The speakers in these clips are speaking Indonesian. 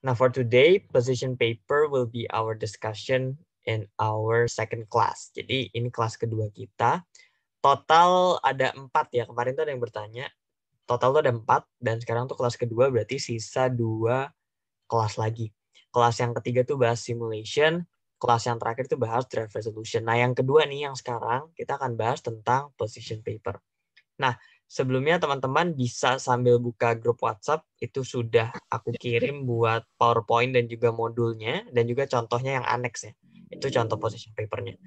Now for today, position paper will be our discussion in our second class. Jadi ini kelas kedua kita. Total ada empat ya, kemarin tuh ada yang bertanya. Total tuh ada empat, dan sekarang tuh kelas kedua berarti sisa dua kelas lagi. Kelas yang ketiga tuh bahas simulation, kelas yang terakhir tuh bahas draft resolution. Nah yang kedua nih yang sekarang kita akan bahas tentang position paper. Nah sebelumnya teman-teman bisa sambil buka grup WhatsApp itu sudah aku ya. kirim buat PowerPoint dan juga modulnya dan juga contohnya yang aneks ya. Itu contoh position papernya.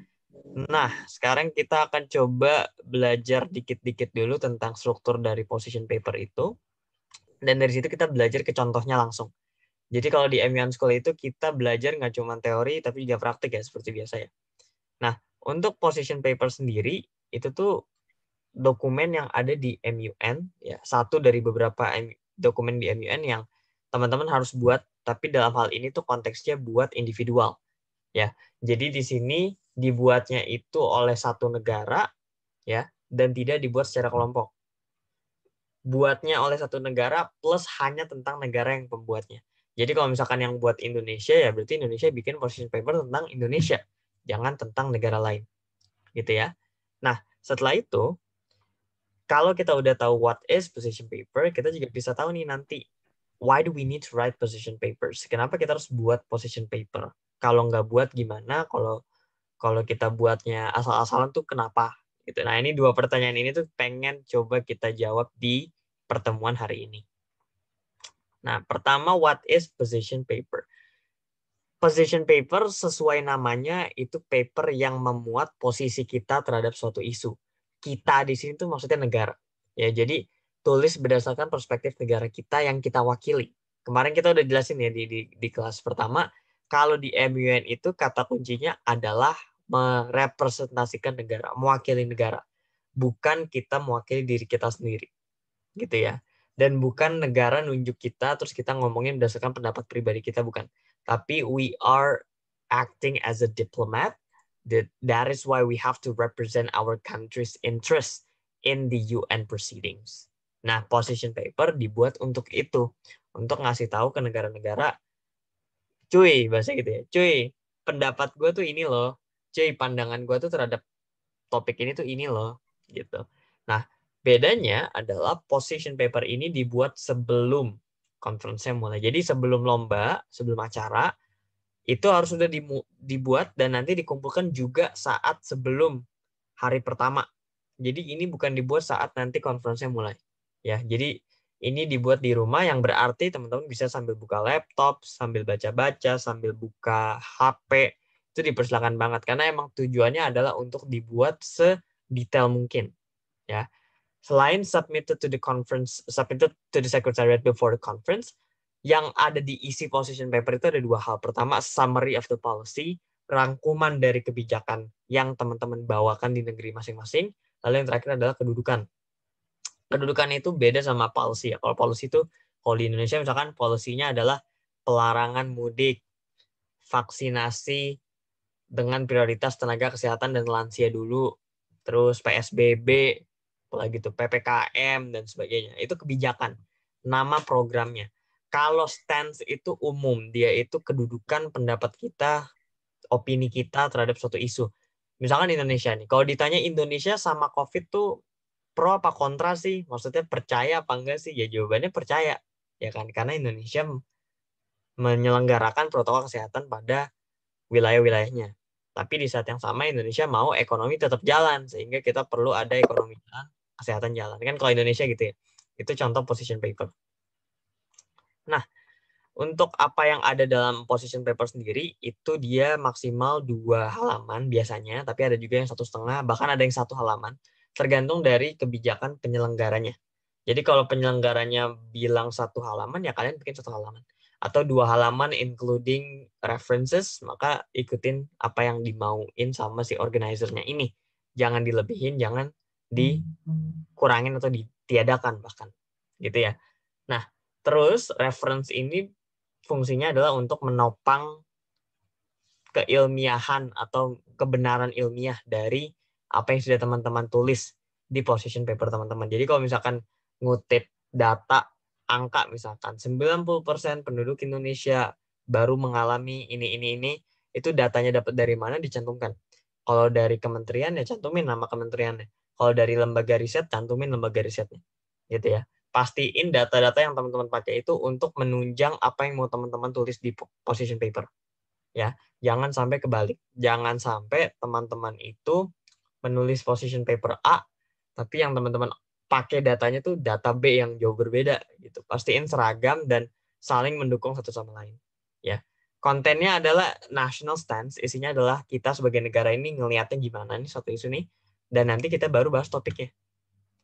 Nah, sekarang kita akan coba belajar dikit-dikit dulu tentang struktur dari position paper itu. Dan dari situ kita belajar ke contohnya langsung. Jadi kalau di MUN School itu kita belajar nggak cuma teori tapi juga praktik ya seperti biasa ya. Nah, untuk position paper sendiri itu tuh dokumen yang ada di MUN ya satu dari beberapa dokumen di MUN yang teman-teman harus buat tapi dalam hal ini tuh konteksnya buat individual ya jadi di sini dibuatnya itu oleh satu negara ya dan tidak dibuat secara kelompok buatnya oleh satu negara plus hanya tentang negara yang pembuatnya jadi kalau misalkan yang buat Indonesia ya berarti Indonesia bikin position paper tentang Indonesia jangan tentang negara lain gitu ya nah setelah itu kalau kita udah tahu what is position paper, kita juga bisa tahu nih nanti why do we need to write position papers? Kenapa kita harus buat position paper? Kalau nggak buat gimana? Kalau kalau kita buatnya asal-asalan tuh kenapa? Gitu. Nah ini dua pertanyaan ini tuh pengen coba kita jawab di pertemuan hari ini. Nah pertama what is position paper? Position paper sesuai namanya itu paper yang memuat posisi kita terhadap suatu isu kita di sini tuh maksudnya negara. Ya, jadi tulis berdasarkan perspektif negara kita yang kita wakili. Kemarin kita udah jelasin ya di di, di kelas pertama, kalau di MUN itu kata kuncinya adalah merepresentasikan negara, mewakili negara. Bukan kita mewakili diri kita sendiri. Gitu ya. Dan bukan negara nunjuk kita terus kita ngomongin berdasarkan pendapat pribadi kita bukan. Tapi we are acting as a diplomat That, that is why we have to represent our country's interest in the UN proceedings. Nah, position paper dibuat untuk itu, untuk ngasih tahu ke negara-negara, cuy, bahasa gitu ya, cuy, pendapat gue tuh ini loh, cuy, pandangan gue tuh terhadap topik ini tuh ini loh, gitu. Nah, bedanya adalah position paper ini dibuat sebelum konferensinya mulai. Jadi sebelum lomba, sebelum acara, itu harus sudah dibuat dan nanti dikumpulkan juga saat sebelum hari pertama. Jadi ini bukan dibuat saat nanti konferensinya mulai. Ya, jadi ini dibuat di rumah yang berarti teman-teman bisa sambil buka laptop, sambil baca-baca, sambil buka HP. Itu dipersilakan banget karena emang tujuannya adalah untuk dibuat sedetail mungkin. Ya. Selain submitted to the conference, submitted to the secretariat before the conference, yang ada di isi position paper itu ada dua hal. Pertama, summary of the policy, rangkuman dari kebijakan yang teman-teman bawakan di negeri masing-masing. Lalu yang terakhir adalah kedudukan. Kedudukan itu beda sama policy ya. Kalau policy itu, kalau di Indonesia misalkan polisinya adalah pelarangan mudik, vaksinasi dengan prioritas tenaga kesehatan dan lansia dulu, terus PSBB, apalagi itu PPKM dan sebagainya. Itu kebijakan, nama programnya kalau stance itu umum, dia itu kedudukan pendapat kita, opini kita terhadap suatu isu. Misalkan Indonesia nih, kalau ditanya Indonesia sama COVID tuh pro apa kontra sih? Maksudnya percaya apa enggak sih? Ya jawabannya percaya, ya kan? Karena Indonesia menyelenggarakan protokol kesehatan pada wilayah-wilayahnya. Tapi di saat yang sama Indonesia mau ekonomi tetap jalan, sehingga kita perlu ada ekonomi jalan, kesehatan jalan. Kan kalau Indonesia gitu ya. Itu contoh position paper. Nah, untuk apa yang ada dalam position paper sendiri itu dia maksimal dua halaman biasanya, tapi ada juga yang satu setengah, bahkan ada yang satu halaman, tergantung dari kebijakan penyelenggaranya. Jadi kalau penyelenggaranya bilang satu halaman, ya kalian bikin satu halaman. Atau dua halaman including references, maka ikutin apa yang dimauin sama si organizer-nya ini. Jangan dilebihin, jangan dikurangin atau ditiadakan bahkan. Gitu ya. Nah, Terus reference ini fungsinya adalah untuk menopang keilmiahan atau kebenaran ilmiah dari apa yang sudah teman-teman tulis di position paper teman-teman. Jadi kalau misalkan ngutip data angka misalkan 90% penduduk Indonesia baru mengalami ini ini ini itu datanya dapat dari mana dicantumkan. Kalau dari kementerian ya cantumin nama kementeriannya. Kalau dari lembaga riset cantumin lembaga risetnya. Gitu ya pastiin data-data yang teman-teman pakai itu untuk menunjang apa yang mau teman-teman tulis di position paper. Ya, jangan sampai kebalik. Jangan sampai teman-teman itu menulis position paper A tapi yang teman-teman pakai datanya tuh data B yang jauh berbeda gitu. Pastiin seragam dan saling mendukung satu sama lain. Ya. Kontennya adalah national stance, isinya adalah kita sebagai negara ini ngelihatnya gimana nih satu isu nih dan nanti kita baru bahas topiknya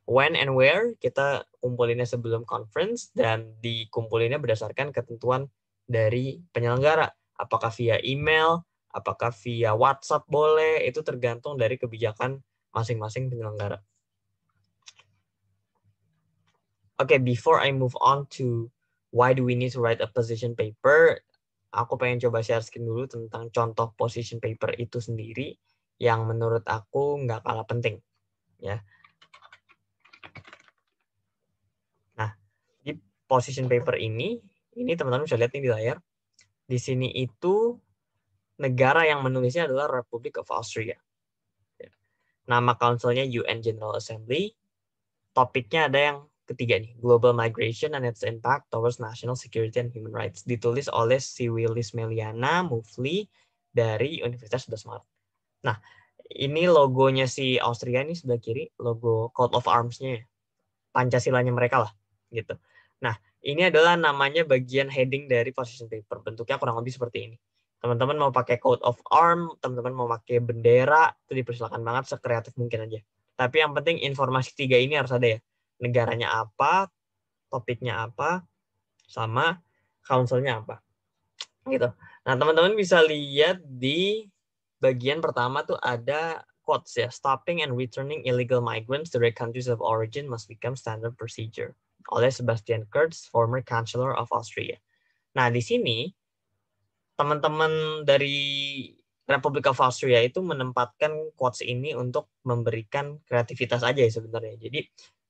when and where kita kumpulinnya sebelum conference dan dikumpulinnya berdasarkan ketentuan dari penyelenggara. Apakah via email, apakah via WhatsApp boleh, itu tergantung dari kebijakan masing-masing penyelenggara. Oke, okay, before I move on to why do we need to write a position paper, aku pengen coba share screen dulu tentang contoh position paper itu sendiri yang menurut aku nggak kalah penting. Ya, position paper ini, ini teman-teman bisa lihat nih di layar. Di sini itu negara yang menulisnya adalah Republic of Austria. Ya. Nama councilnya UN General Assembly. Topiknya ada yang ketiga nih, Global Migration and its Impact Towards National Security and Human Rights. Ditulis oleh si Willis Meliana Mufli dari Universitas Smart. Nah, ini logonya si Austria nih sebelah kiri, logo coat of arms-nya. Ya. Pancasilanya mereka lah, gitu. Ini adalah namanya bagian heading dari position paper. Bentuknya kurang lebih seperti ini. Teman-teman mau pakai coat of arm, teman-teman mau pakai bendera, itu dipersilakan banget sekreatif mungkin aja. Tapi yang penting informasi tiga ini harus ada ya. Negaranya apa, topiknya apa, sama counselnya apa. Gitu. Nah, teman-teman bisa lihat di bagian pertama tuh ada quotes ya. Stopping and returning illegal migrants to their countries of origin must become standard procedure oleh Sebastian Kurz, former Chancellor of Austria. Nah, di sini teman-teman dari Republik of Austria itu menempatkan quotes ini untuk memberikan kreativitas aja ya sebenarnya. Jadi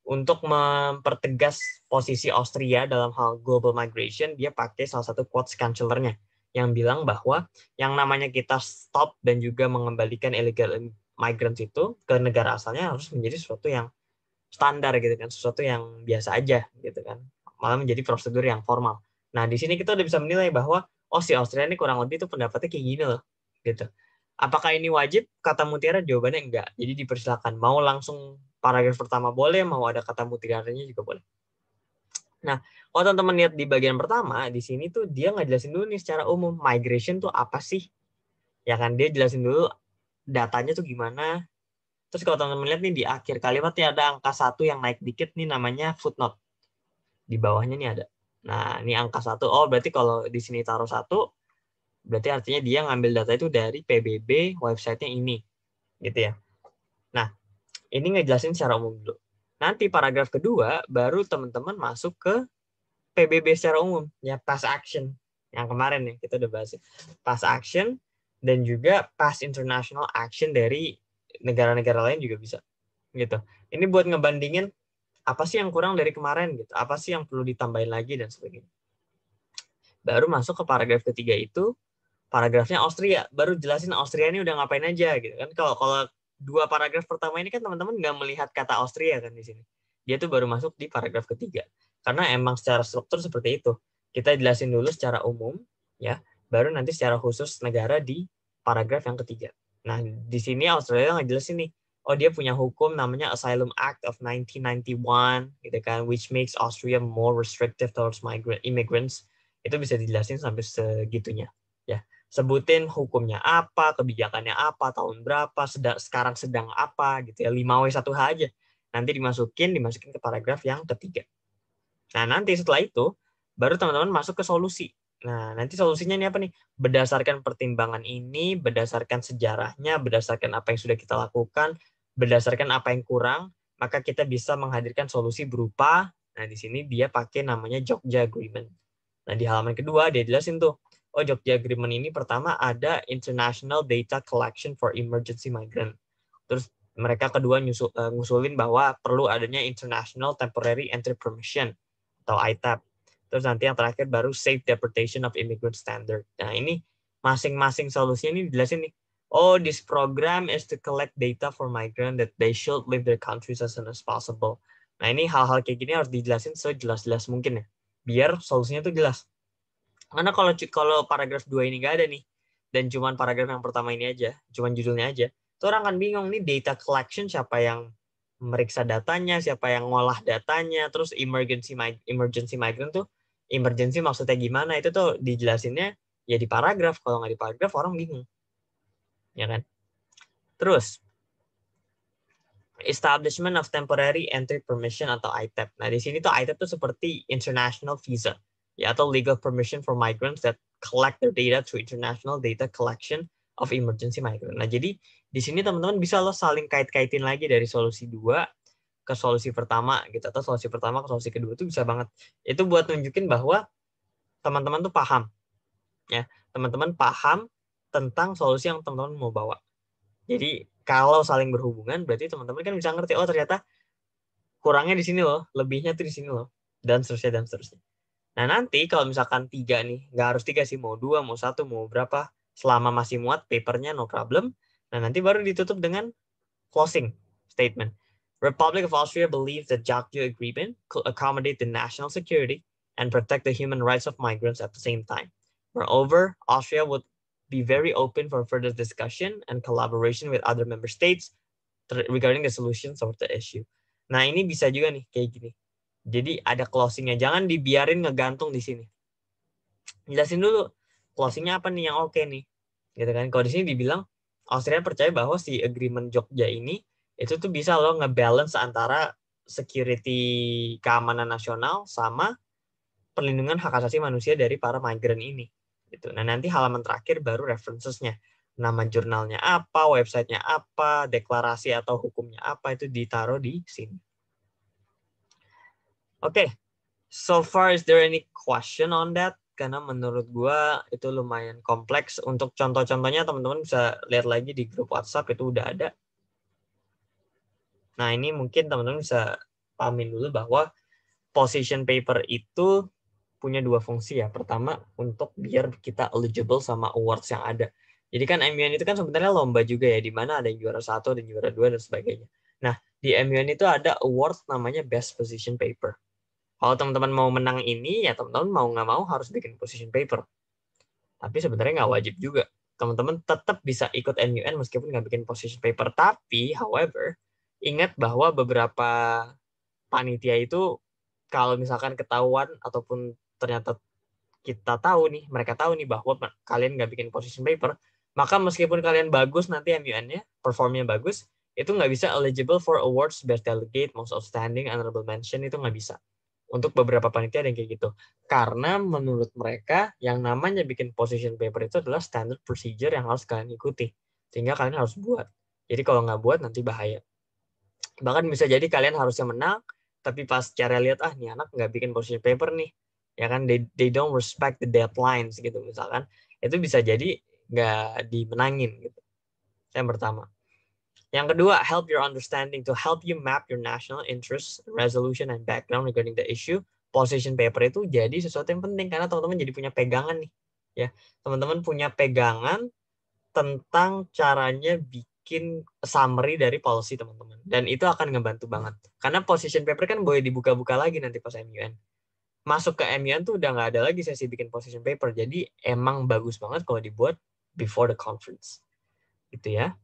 untuk mempertegas posisi Austria dalam hal global migration, dia pakai salah satu quotes kanselernya yang bilang bahwa yang namanya kita stop dan juga mengembalikan illegal migrants itu ke negara asalnya harus menjadi sesuatu yang standar gitu kan, sesuatu yang biasa aja gitu kan, malah menjadi prosedur yang formal. Nah di sini kita udah bisa menilai bahwa oh si Austria ini kurang lebih itu pendapatnya kayak gini loh gitu. Apakah ini wajib? Kata mutiara jawabannya enggak. Jadi dipersilakan mau langsung paragraf pertama boleh, mau ada kata mutiaranya juga boleh. Nah, kalau teman-teman lihat di bagian pertama, di sini tuh dia nggak jelasin dulu nih secara umum migration tuh apa sih? Ya kan dia jelasin dulu datanya tuh gimana, Terus kalau teman-teman lihat nih di akhir kalimatnya ada angka satu yang naik dikit nih namanya footnote. Di bawahnya nih ada. Nah, ini angka satu. Oh, berarti kalau di sini taruh satu, berarti artinya dia ngambil data itu dari PBB websitenya ini. Gitu ya. Nah, ini ngejelasin secara umum dulu. Nanti paragraf kedua baru teman-teman masuk ke PBB secara umum, ya pass action yang kemarin ya kita udah bahas. Ya. Pass action dan juga pass international action dari negara-negara lain juga bisa gitu. Ini buat ngebandingin apa sih yang kurang dari kemarin gitu, apa sih yang perlu ditambahin lagi dan sebagainya. Baru masuk ke paragraf ketiga itu, paragrafnya Austria, baru jelasin Austria ini udah ngapain aja gitu kan. Kalau kalau dua paragraf pertama ini kan teman-teman nggak melihat kata Austria kan di sini. Dia tuh baru masuk di paragraf ketiga. Karena emang secara struktur seperti itu. Kita jelasin dulu secara umum ya, baru nanti secara khusus negara di paragraf yang ketiga. Nah, hmm. di sini Australia ngejelasin nih, oh dia punya hukum namanya Asylum Act of 1991 gitu kan, which makes Austria more restrictive towards migrant immigrants. Itu bisa dijelasin sampai segitunya, ya. Sebutin hukumnya apa, kebijakannya apa, tahun berapa, sedang, sekarang sedang apa gitu ya, lima w 1 h aja. Nanti dimasukin, dimasukin ke paragraf yang ketiga. Nah, nanti setelah itu baru teman-teman masuk ke solusi. Nah, nanti solusinya ini apa nih? Berdasarkan pertimbangan ini, berdasarkan sejarahnya, berdasarkan apa yang sudah kita lakukan, berdasarkan apa yang kurang, maka kita bisa menghadirkan solusi berupa, nah di sini dia pakai namanya Jogja Agreement. Nah, di halaman kedua dia jelasin tuh, oh Jogja Agreement ini pertama ada International Data Collection for Emergency Migrant. Terus mereka kedua nyusul, uh, eh, ngusulin bahwa perlu adanya International Temporary Entry Permission atau ITAP Terus nanti yang terakhir baru Safe Deportation of Immigrant Standard. Nah ini masing-masing solusinya ini dijelasin nih. Oh, this program is to collect data for migrant that they should leave their countries as soon as possible. Nah ini hal-hal kayak gini harus dijelasin sejelas-jelas mungkin ya. Biar solusinya tuh jelas. Karena kalau kalau paragraf dua ini nggak ada nih, dan cuman paragraf yang pertama ini aja, cuman judulnya aja, itu orang kan bingung nih data collection siapa yang meriksa datanya, siapa yang ngolah datanya, terus emergency emergency migrant tuh emergency maksudnya gimana itu tuh dijelasinnya ya di paragraf kalau nggak di paragraf orang bingung ya kan terus establishment of temporary entry permission atau ITEP nah di sini tuh ITEP tuh seperti international visa ya atau legal permission for migrants that collect their data through international data collection of emergency migrant. Nah, jadi di sini teman-teman bisa lo saling kait-kaitin lagi dari solusi dua ke solusi pertama gitu atau solusi pertama ke solusi kedua itu bisa banget itu buat nunjukin bahwa teman-teman tuh paham ya teman-teman paham tentang solusi yang teman-teman mau bawa jadi kalau saling berhubungan berarti teman-teman kan bisa ngerti oh ternyata kurangnya di sini loh lebihnya tuh di sini loh dan seterusnya dan seterusnya nah nanti kalau misalkan tiga nih nggak harus tiga sih mau dua mau satu mau berapa selama masih muat papernya no problem nah nanti baru ditutup dengan closing statement Republic of Austria believes the Jagdeo Agreement could accommodate the national security and protect the human rights of migrants at the same time. Moreover, Austria would be very open for further discussion and collaboration with other member states regarding the solutions of the issue. Nah ini bisa juga nih kayak gini. Jadi ada closingnya, jangan dibiarin ngegantung di sini. Jelasin dulu closingnya apa nih yang oke okay nih, gitu kan? Kalau di sini dibilang Austria percaya bahwa si agreement Jogja ini itu tuh bisa lo ngebalance antara security keamanan nasional sama perlindungan hak asasi manusia dari para migran ini gitu. Nah nanti halaman terakhir baru referencesnya nama jurnalnya apa, websitenya apa, deklarasi atau hukumnya apa itu ditaruh di sini. Oke, okay. so far is there any question on that? Karena menurut gue itu lumayan kompleks. Untuk contoh-contohnya teman-teman bisa lihat lagi di grup WhatsApp itu udah ada. Nah, ini mungkin teman-teman bisa pahamin dulu bahwa position paper itu punya dua fungsi ya. Pertama, untuk biar kita eligible sama awards yang ada. Jadi kan MUN itu kan sebenarnya lomba juga ya, di mana ada juara satu, ada juara dua, dan sebagainya. Nah, di MUN itu ada award namanya Best Position Paper. Kalau teman-teman mau menang ini, ya teman-teman mau nggak mau harus bikin position paper. Tapi sebenarnya nggak wajib juga. Teman-teman tetap bisa ikut MUN meskipun nggak bikin position paper. Tapi, however, ingat bahwa beberapa panitia itu kalau misalkan ketahuan ataupun ternyata kita tahu nih, mereka tahu nih bahwa kalian nggak bikin position paper, maka meskipun kalian bagus nanti MUN-nya, performnya bagus, itu nggak bisa eligible for awards, best delegate, most outstanding, honorable mention, itu nggak bisa. Untuk beberapa panitia yang kayak gitu. Karena menurut mereka, yang namanya bikin position paper itu adalah standard procedure yang harus kalian ikuti. Sehingga kalian harus buat. Jadi kalau nggak buat, nanti bahaya bahkan bisa jadi kalian harusnya menang tapi pas cara lihat ah nih anak nggak bikin position paper nih ya kan they, they don't respect the deadlines gitu misalkan itu bisa jadi nggak dimenangin gitu yang pertama yang kedua help your understanding to help you map your national interest resolution and background regarding the issue position paper itu jadi sesuatu yang penting karena teman-teman jadi punya pegangan nih ya teman-teman punya pegangan tentang caranya bikin bikin summary dari policy teman-teman dan itu akan ngebantu hmm. banget karena position paper kan boleh dibuka-buka lagi nanti pas MUN masuk ke MUN tuh udah nggak ada lagi sesi bikin position paper jadi emang bagus banget kalau dibuat before the conference gitu ya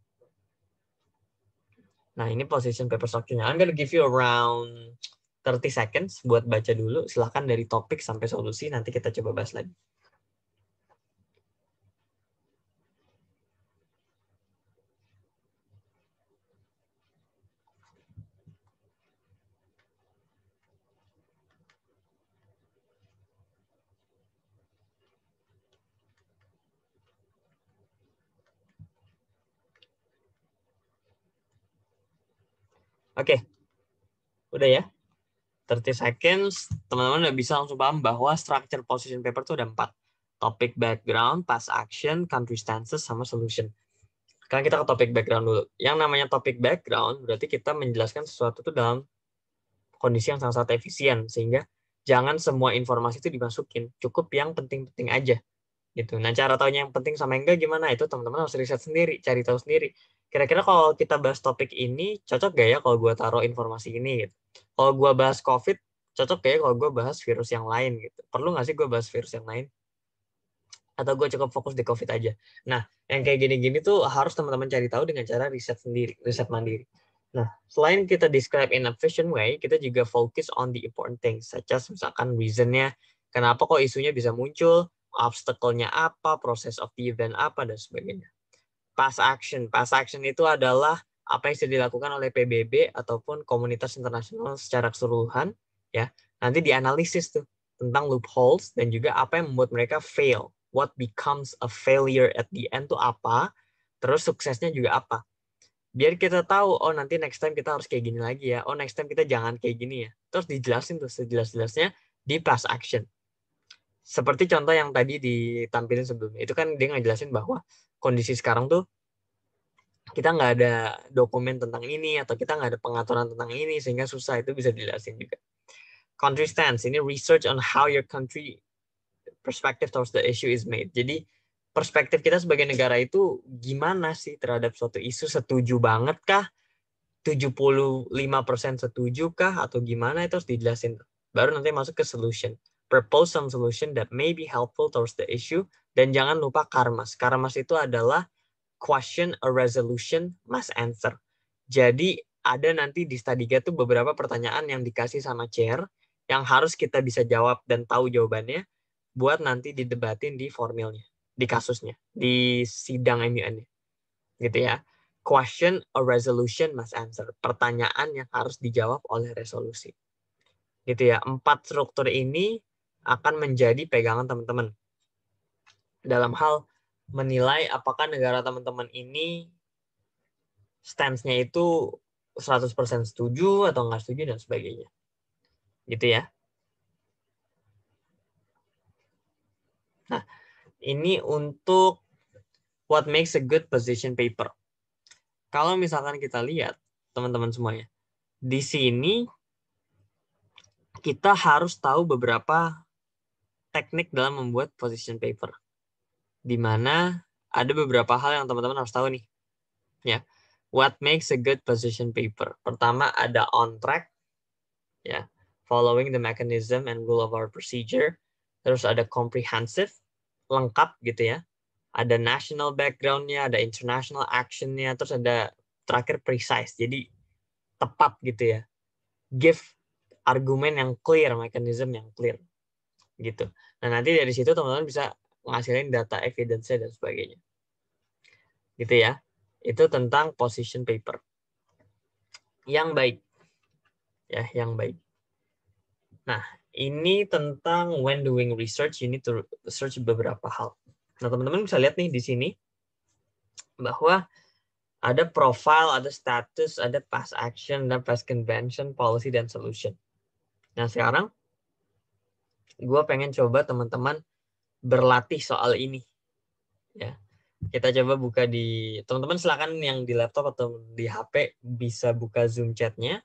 nah ini position paper structure-nya I'm gonna give you around 30 seconds buat baca dulu silahkan dari topik sampai solusi nanti kita coba bahas lagi Oke, okay. udah ya. 30 seconds, teman-teman udah bisa langsung paham bahwa structure position paper itu ada empat. Topic background, past action, country stances, sama solution. Sekarang kita ke topic background dulu. Yang namanya topic background, berarti kita menjelaskan sesuatu itu dalam kondisi yang sangat-sangat efisien. Sehingga jangan semua informasi itu dimasukin. Cukup yang penting-penting aja. gitu. Nah, cara taunya yang penting sama yang enggak gimana? Itu teman-teman harus riset sendiri, cari tahu sendiri kira-kira kalau kita bahas topik ini cocok gak ya kalau gue taruh informasi ini gitu. Kalau gue bahas COVID cocok kayak ya kalau gue bahas virus yang lain gitu. Perlu gak sih gue bahas virus yang lain? Atau gue cukup fokus di COVID aja. Nah, yang kayak gini-gini tuh harus teman-teman cari tahu dengan cara riset sendiri, riset mandiri. Nah, selain kita describe in a fashion way, kita juga fokus on the important things, such as misalkan reasonnya, kenapa kok isunya bisa muncul, obstacle-nya apa, proses of the event apa, dan sebagainya. Pass action. pass action itu adalah apa yang sudah dilakukan oleh PBB ataupun komunitas internasional secara keseluruhan ya. Nanti dianalisis tuh tentang loopholes dan juga apa yang membuat mereka fail. What becomes a failure at the end tuh apa? Terus suksesnya juga apa? Biar kita tahu oh nanti next time kita harus kayak gini lagi ya. Oh next time kita jangan kayak gini ya. Terus dijelasin tuh sejelas-jelasnya di past action seperti contoh yang tadi ditampilin sebelumnya itu kan dia ngejelasin bahwa kondisi sekarang tuh kita nggak ada dokumen tentang ini atau kita nggak ada pengaturan tentang ini sehingga susah itu bisa dijelasin juga country stance ini research on how your country perspective towards the issue is made jadi perspektif kita sebagai negara itu gimana sih terhadap suatu isu setuju banget kah 75% setuju kah atau gimana itu harus dijelasin baru nanti masuk ke solution propose some solution that may be helpful towards the issue. Dan jangan lupa karmas. Karmas itu adalah question, a resolution, must answer. Jadi ada nanti di study guide tuh beberapa pertanyaan yang dikasih sama chair yang harus kita bisa jawab dan tahu jawabannya buat nanti didebatin di formilnya, di kasusnya, di sidang mun Gitu ya. Question a resolution must answer. Pertanyaan yang harus dijawab oleh resolusi. Gitu ya. Empat struktur ini akan menjadi pegangan teman-teman dalam hal menilai apakah negara teman-teman ini stance-nya itu 100% setuju atau nggak setuju dan sebagainya. Gitu ya. Nah, ini untuk what makes a good position paper. Kalau misalkan kita lihat, teman-teman semuanya, di sini kita harus tahu beberapa teknik dalam membuat position paper. Di mana ada beberapa hal yang teman-teman harus tahu nih. Ya. What makes a good position paper? Pertama ada on track. Ya. Following the mechanism and rule of our procedure. Terus ada comprehensive, lengkap gitu ya. Ada national background-nya, ada international action-nya, terus ada terakhir precise. Jadi tepat gitu ya. Give argumen yang clear, mekanisme yang clear gitu. Nah nanti dari situ teman-teman bisa menghasilkan data evidence dan sebagainya. Gitu ya. Itu tentang position paper. Yang baik. Ya, yang baik. Nah, ini tentang when doing research, you need to search beberapa hal. Nah, teman-teman bisa lihat nih di sini bahwa ada profile, ada status, ada past action, dan past convention, policy, dan solution. Nah, sekarang gue pengen coba teman-teman berlatih soal ini. Ya, kita coba buka di teman-teman silakan yang di laptop atau di HP bisa buka Zoom chatnya.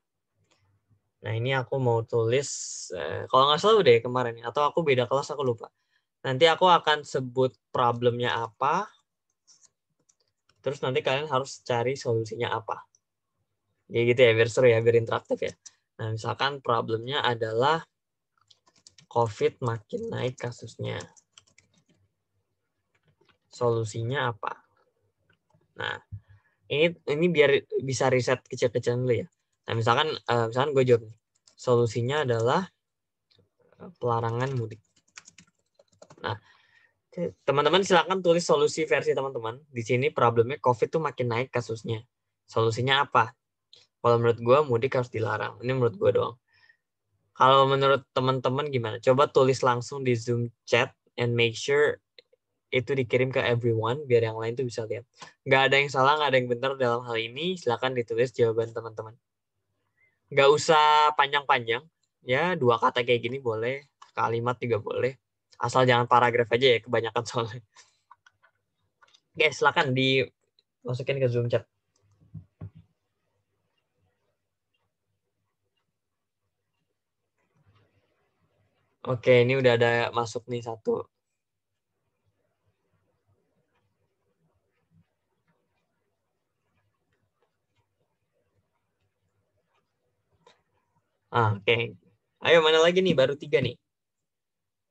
Nah ini aku mau tulis, eh, kalau nggak salah deh ya kemarin, ya, atau aku beda kelas aku lupa. Nanti aku akan sebut problemnya apa, terus nanti kalian harus cari solusinya apa. Ya gitu ya, biar seru ya, biar interaktif ya. Nah misalkan problemnya adalah COVID makin naik kasusnya. Solusinya apa? Nah, ini ini biar bisa riset kecil-kecilan dulu ya. Nah, misalkan uh, misalkan gue jawab solusinya adalah eh, pelarangan mudik. Nah, teman-teman silakan tulis solusi versi teman-teman. Di sini problemnya COVID tuh makin naik kasusnya. Solusinya apa? Kalau menurut gue mudik harus dilarang. Ini menurut gue doang. Kalau menurut teman-teman gimana? Coba tulis langsung di Zoom chat and make sure itu dikirim ke everyone biar yang lain tuh bisa lihat. Gak ada yang salah, gak ada yang benar dalam hal ini. Silahkan ditulis jawaban teman-teman. Gak usah panjang-panjang. Ya, dua kata kayak gini boleh. Kalimat juga boleh. Asal jangan paragraf aja ya, kebanyakan soalnya. Guys, silahkan dimasukin ke Zoom chat. Oke, ini udah ada masuk nih satu. Ah, Oke, okay. ayo mana lagi nih? Baru tiga nih.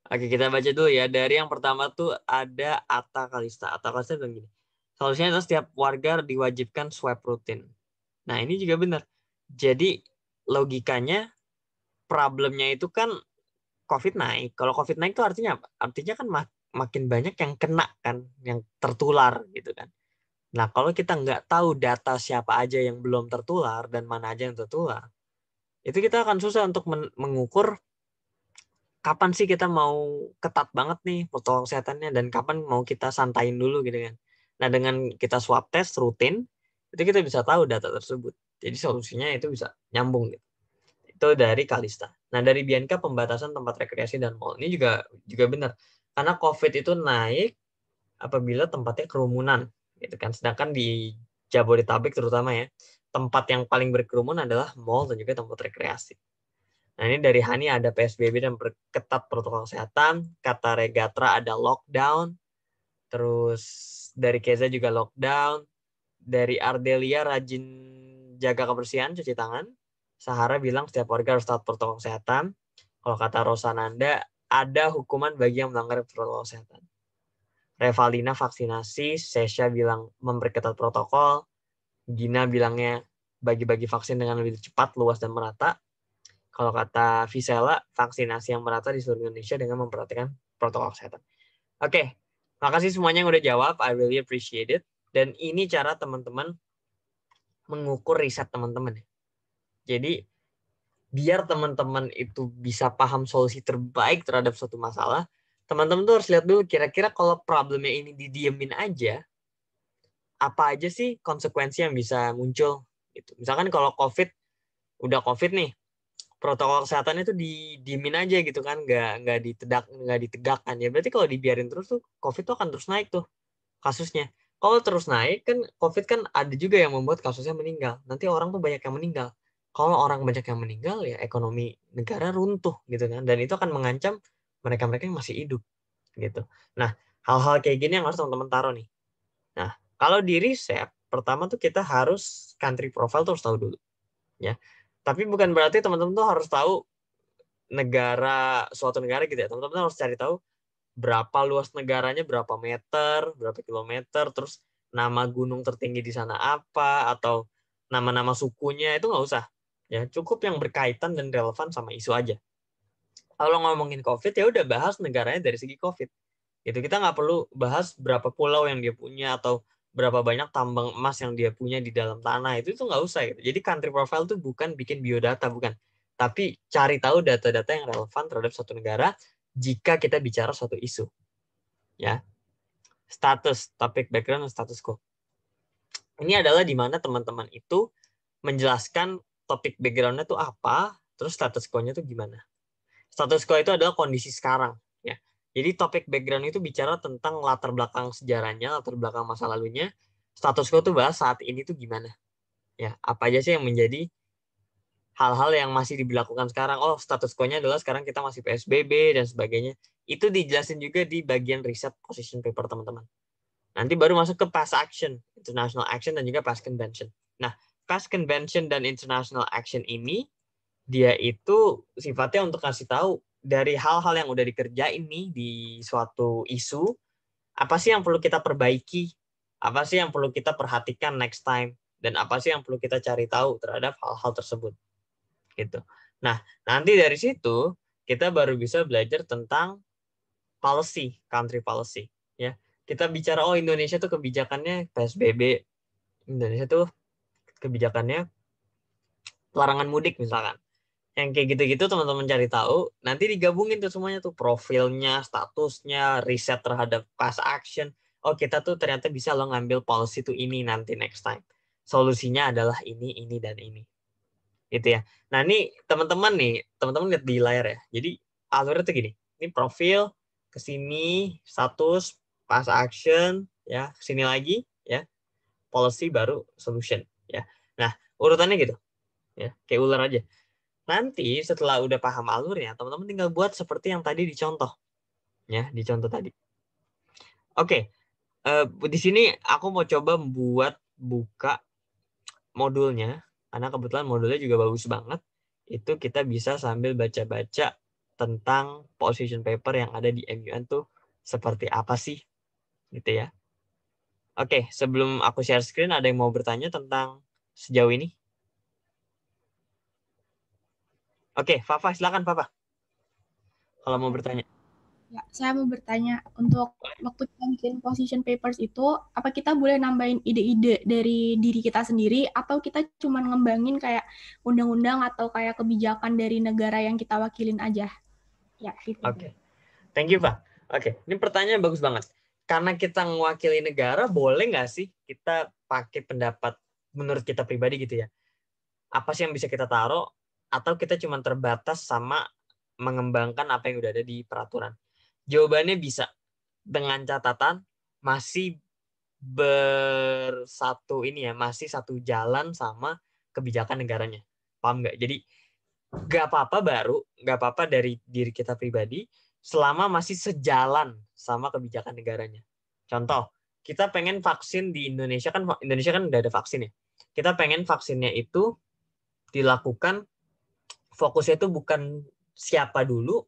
Oke, kita baca dulu ya. Dari yang pertama tuh ada Atta Kalista. Atta Kalista bilang gini, seharusnya setiap warga diwajibkan swab rutin. Nah, ini juga benar. Jadi logikanya problemnya itu kan COVID naik. Kalau COVID naik itu artinya apa? Artinya kan mak makin banyak yang kena kan, yang tertular gitu kan. Nah kalau kita nggak tahu data siapa aja yang belum tertular dan mana aja yang tertular, itu kita akan susah untuk men mengukur kapan sih kita mau ketat banget nih protokol kesehatannya dan kapan mau kita santain dulu gitu kan. Nah dengan kita swab test rutin, itu kita bisa tahu data tersebut. Jadi solusinya itu bisa nyambung gitu. Itu dari Kalista. Nah, dari Bianca pembatasan tempat rekreasi dan mall ini juga juga benar. Karena Covid itu naik apabila tempatnya kerumunan, gitu kan. Sedangkan di Jabodetabek terutama ya, tempat yang paling berkerumun adalah mall dan juga tempat rekreasi. Nah, ini dari Hani ada PSBB dan berketat protokol kesehatan, kata Regatra ada lockdown, terus dari Keza juga lockdown, dari Ardelia rajin jaga kebersihan, cuci tangan, Sahara bilang setiap warga harus taat protokol kesehatan. Kalau kata Rosananda, ada hukuman bagi yang melanggar protokol kesehatan. Revalina vaksinasi, Sesha bilang memperketat protokol, Gina bilangnya bagi-bagi vaksin dengan lebih cepat, luas, dan merata. Kalau kata Visela, vaksinasi yang merata di seluruh Indonesia dengan memperhatikan protokol kesehatan. Oke, okay. makasih semuanya yang udah jawab. I really appreciate it. Dan ini cara teman-teman mengukur riset teman-teman. Ya. Jadi biar teman-teman itu bisa paham solusi terbaik terhadap suatu masalah, teman-teman tuh harus lihat dulu kira-kira kalau problemnya ini didiemin aja, apa aja sih konsekuensi yang bisa muncul gitu. Misalkan kalau COVID udah COVID nih, protokol kesehatannya tuh didiemin aja gitu kan, nggak nggak ditegak nggak ditegakkan ya. Berarti kalau dibiarin terus tuh COVID tuh akan terus naik tuh kasusnya. Kalau terus naik kan COVID kan ada juga yang membuat kasusnya meninggal. Nanti orang tuh banyak yang meninggal kalau orang banyak yang meninggal ya ekonomi negara runtuh gitu kan dan itu akan mengancam mereka-mereka yang masih hidup gitu. Nah, hal-hal kayak gini yang harus teman-teman taruh nih. Nah, kalau di riset pertama tuh kita harus country profile terus tahu dulu. Ya. Tapi bukan berarti teman-teman tuh harus tahu negara suatu negara gitu ya. Teman-teman harus cari tahu berapa luas negaranya, berapa meter, berapa kilometer, terus nama gunung tertinggi di sana apa atau nama-nama sukunya itu nggak usah ya cukup yang berkaitan dan relevan sama isu aja kalau ngomongin covid ya udah bahas negaranya dari segi covid gitu kita nggak perlu bahas berapa pulau yang dia punya atau berapa banyak tambang emas yang dia punya di dalam tanah itu itu nggak usah gitu. jadi country profile tuh bukan bikin biodata bukan tapi cari tahu data-data yang relevan terhadap satu negara jika kita bicara suatu isu ya status topik background status quo ini adalah di mana teman-teman itu menjelaskan topik backgroundnya tuh apa, terus status quo-nya tuh gimana. Status quo itu adalah kondisi sekarang. ya. Jadi topik background itu bicara tentang latar belakang sejarahnya, latar belakang masa lalunya. Status quo tuh bahas saat ini tuh gimana. Ya, apa aja sih yang menjadi hal-hal yang masih diberlakukan sekarang. Oh, status quo-nya adalah sekarang kita masih PSBB dan sebagainya. Itu dijelasin juga di bagian riset position paper teman-teman. Nanti baru masuk ke past action, international action dan juga past convention. Nah, pas Convention dan International Action ini dia itu sifatnya untuk kasih tahu dari hal-hal yang udah dikerjain nih di suatu isu apa sih yang perlu kita perbaiki apa sih yang perlu kita perhatikan next time dan apa sih yang perlu kita cari tahu terhadap hal-hal tersebut gitu nah nanti dari situ kita baru bisa belajar tentang policy country policy ya kita bicara oh Indonesia tuh kebijakannya PSBB Indonesia tuh kebijakannya larangan mudik misalkan yang kayak gitu-gitu teman-teman cari tahu nanti digabungin tuh semuanya tuh profilnya statusnya riset terhadap class action oh kita tuh ternyata bisa lo ngambil policy tuh ini nanti next time solusinya adalah ini ini dan ini gitu ya nah ini teman-teman nih teman-teman lihat di layar ya jadi alurnya tuh gini ini profil kesini status class action ya kesini lagi ya policy baru solution ya. Nah, urutannya gitu. Ya, kayak ular aja. Nanti setelah udah paham alurnya, teman-teman tinggal buat seperti yang tadi dicontoh. Ya, dicontoh tadi. Oke. Okay. Uh, eh, di sini aku mau coba membuat buka modulnya karena kebetulan modulnya juga bagus banget. Itu kita bisa sambil baca-baca tentang position paper yang ada di MUN tuh seperti apa sih gitu ya. Oke, okay, sebelum aku share screen, ada yang mau bertanya tentang sejauh ini? Oke, okay, Fafa, silakan Fafa. Kalau mau bertanya. Ya, saya mau bertanya untuk waktu kita bikin position papers itu, apa kita boleh nambahin ide-ide dari diri kita sendiri atau kita cuma ngembangin kayak undang-undang atau kayak kebijakan dari negara yang kita wakilin aja? Ya, gitu. Oke. Okay. Thank you, Pak. Oke, okay. ini pertanyaan bagus banget karena kita mewakili negara, boleh nggak sih kita pakai pendapat menurut kita pribadi gitu ya? Apa sih yang bisa kita taruh? Atau kita cuma terbatas sama mengembangkan apa yang udah ada di peraturan? Jawabannya bisa dengan catatan masih bersatu ini ya, masih satu jalan sama kebijakan negaranya. Paham nggak? Jadi nggak apa-apa baru, nggak apa-apa dari diri kita pribadi, selama masih sejalan sama kebijakan negaranya. Contoh, kita pengen vaksin di Indonesia kan Indonesia kan udah ada vaksin ya. Kita pengen vaksinnya itu dilakukan fokusnya itu bukan siapa dulu,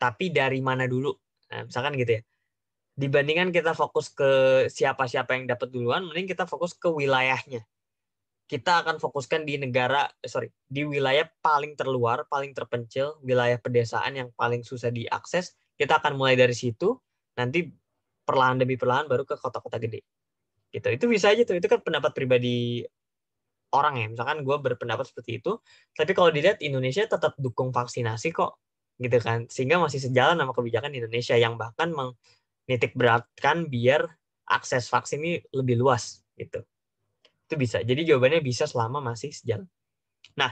tapi dari mana dulu. Nah, misalkan gitu ya. Dibandingkan kita fokus ke siapa-siapa yang dapat duluan, mending kita fokus ke wilayahnya. Kita akan fokuskan di negara, eh, sorry, di wilayah paling terluar, paling terpencil, wilayah pedesaan yang paling susah diakses. Kita akan mulai dari situ, nanti perlahan demi perlahan baru ke kota-kota gede gitu itu bisa aja tuh itu kan pendapat pribadi orang ya misalkan gue berpendapat seperti itu tapi kalau dilihat Indonesia tetap dukung vaksinasi kok gitu kan sehingga masih sejalan sama kebijakan Indonesia yang bahkan menitik beratkan biar akses vaksin ini lebih luas gitu itu bisa jadi jawabannya bisa selama masih sejalan nah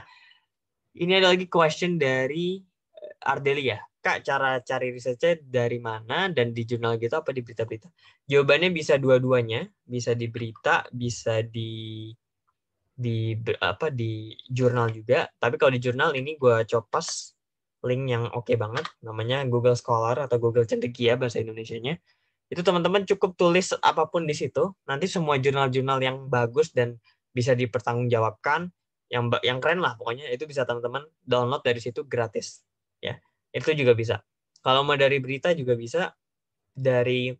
ini ada lagi question dari eh, Ardelia ya. Kak cara cari risetnya dari mana dan di jurnal gitu apa di berita-berita? Jawabannya bisa dua-duanya, bisa di berita, bisa di di apa di jurnal juga. Tapi kalau di jurnal ini gue copas link yang oke okay banget, namanya Google Scholar atau Google Cendekia bahasa Indonesia-nya Itu teman-teman cukup tulis apapun di situ. Nanti semua jurnal-jurnal yang bagus dan bisa dipertanggungjawabkan, yang yang keren lah pokoknya itu bisa teman-teman download dari situ gratis ya. Itu juga bisa. Kalau mau dari berita juga bisa, dari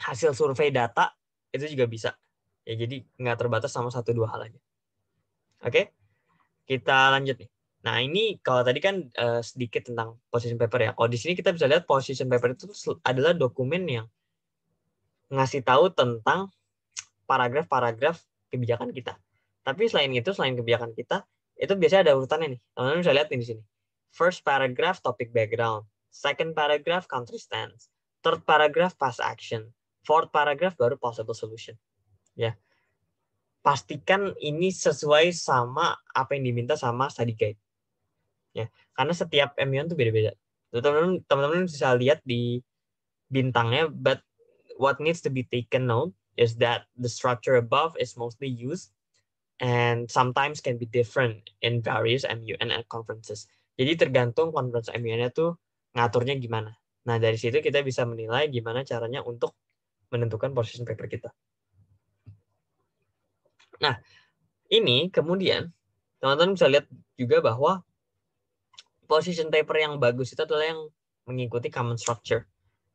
hasil survei data itu juga bisa. Ya jadi nggak terbatas sama satu dua hal aja. Oke, kita lanjut nih. Nah ini kalau tadi kan uh, sedikit tentang position paper ya. Kalau di sini kita bisa lihat position paper itu adalah dokumen yang ngasih tahu tentang paragraf-paragraf kebijakan kita. Tapi selain itu, selain kebijakan kita, itu biasanya ada urutannya nih. Teman-teman bisa lihat nih di sini. First paragraph, topic background. Second paragraph, country stance. Third paragraph, past action. Fourth paragraph, baru possible solution. Ya, pastikan ini sesuai sama apa yang diminta sama study guide. Ya, karena setiap MUN itu beda-beda. Teman-teman, teman-teman bisa lihat di bintangnya, but what needs to be taken note is that the structure above is mostly used and sometimes can be different in various MUN conferences. Jadi tergantung conference mun nya tuh ngaturnya gimana. Nah, dari situ kita bisa menilai gimana caranya untuk menentukan position paper kita. Nah, ini kemudian teman-teman bisa lihat juga bahwa position paper yang bagus itu adalah yang mengikuti common structure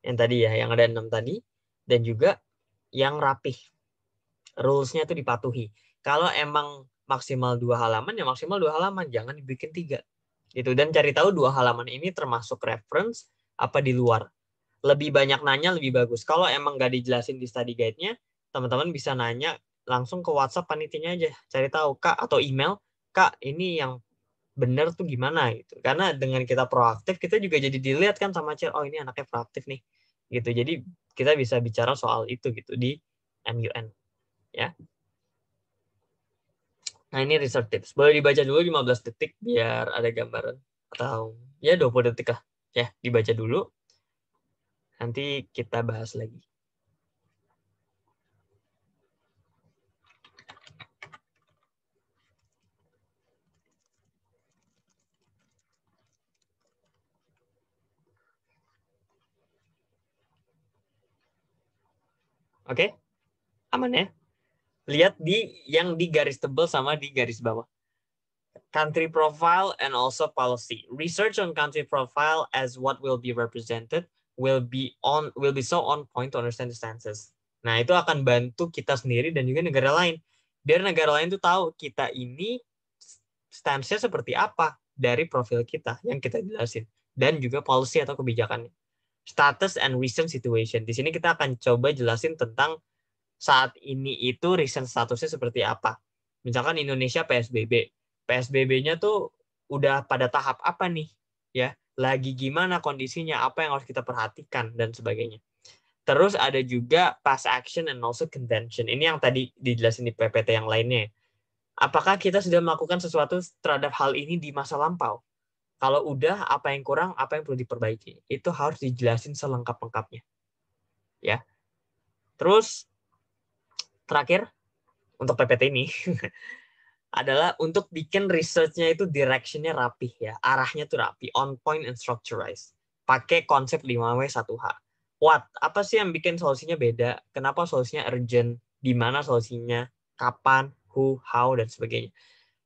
yang tadi ya, yang ada enam tadi, dan juga yang rapih. Rules-nya itu dipatuhi. Kalau emang maksimal dua halaman, ya maksimal dua halaman. Jangan dibikin tiga gitu dan cari tahu dua halaman ini termasuk reference apa di luar lebih banyak nanya lebih bagus kalau emang nggak dijelasin di study guide-nya teman-teman bisa nanya langsung ke WhatsApp panitinya aja cari tahu kak atau email kak ini yang benar tuh gimana gitu karena dengan kita proaktif kita juga jadi dilihat kan sama cer oh ini anaknya proaktif nih gitu jadi kita bisa bicara soal itu gitu di MUN ya Nah ini research tips. Boleh dibaca dulu 15 detik biar ada gambaran. Atau ya 20 detik lah. Ya, dibaca dulu. Nanti kita bahas lagi. Oke, okay? aman ya? lihat di yang di garis tebal sama di garis bawah. Country profile and also policy. Research on country profile as what will be represented will be on will be so on point to understand the stances. Nah, itu akan bantu kita sendiri dan juga negara lain. Biar negara lain tuh tahu kita ini stance-nya seperti apa dari profil kita yang kita jelasin dan juga policy atau kebijakan Status and recent situation. Di sini kita akan coba jelasin tentang saat ini itu recent statusnya seperti apa. Misalkan Indonesia PSBB. PSBB-nya tuh udah pada tahap apa nih? Ya, lagi gimana kondisinya, apa yang harus kita perhatikan dan sebagainya. Terus ada juga past action and also contention. Ini yang tadi dijelasin di PPT yang lainnya. Apakah kita sudah melakukan sesuatu terhadap hal ini di masa lampau? Kalau udah, apa yang kurang, apa yang perlu diperbaiki? Itu harus dijelasin selengkap-lengkapnya. Ya. Terus terakhir untuk PPT ini adalah untuk bikin researchnya itu directionnya rapih ya, arahnya tuh rapi, on point and structurized. Pakai konsep 5W1H. What? Apa sih yang bikin solusinya beda? Kenapa solusinya urgent? Di mana solusinya? Kapan? Who? How? Dan sebagainya.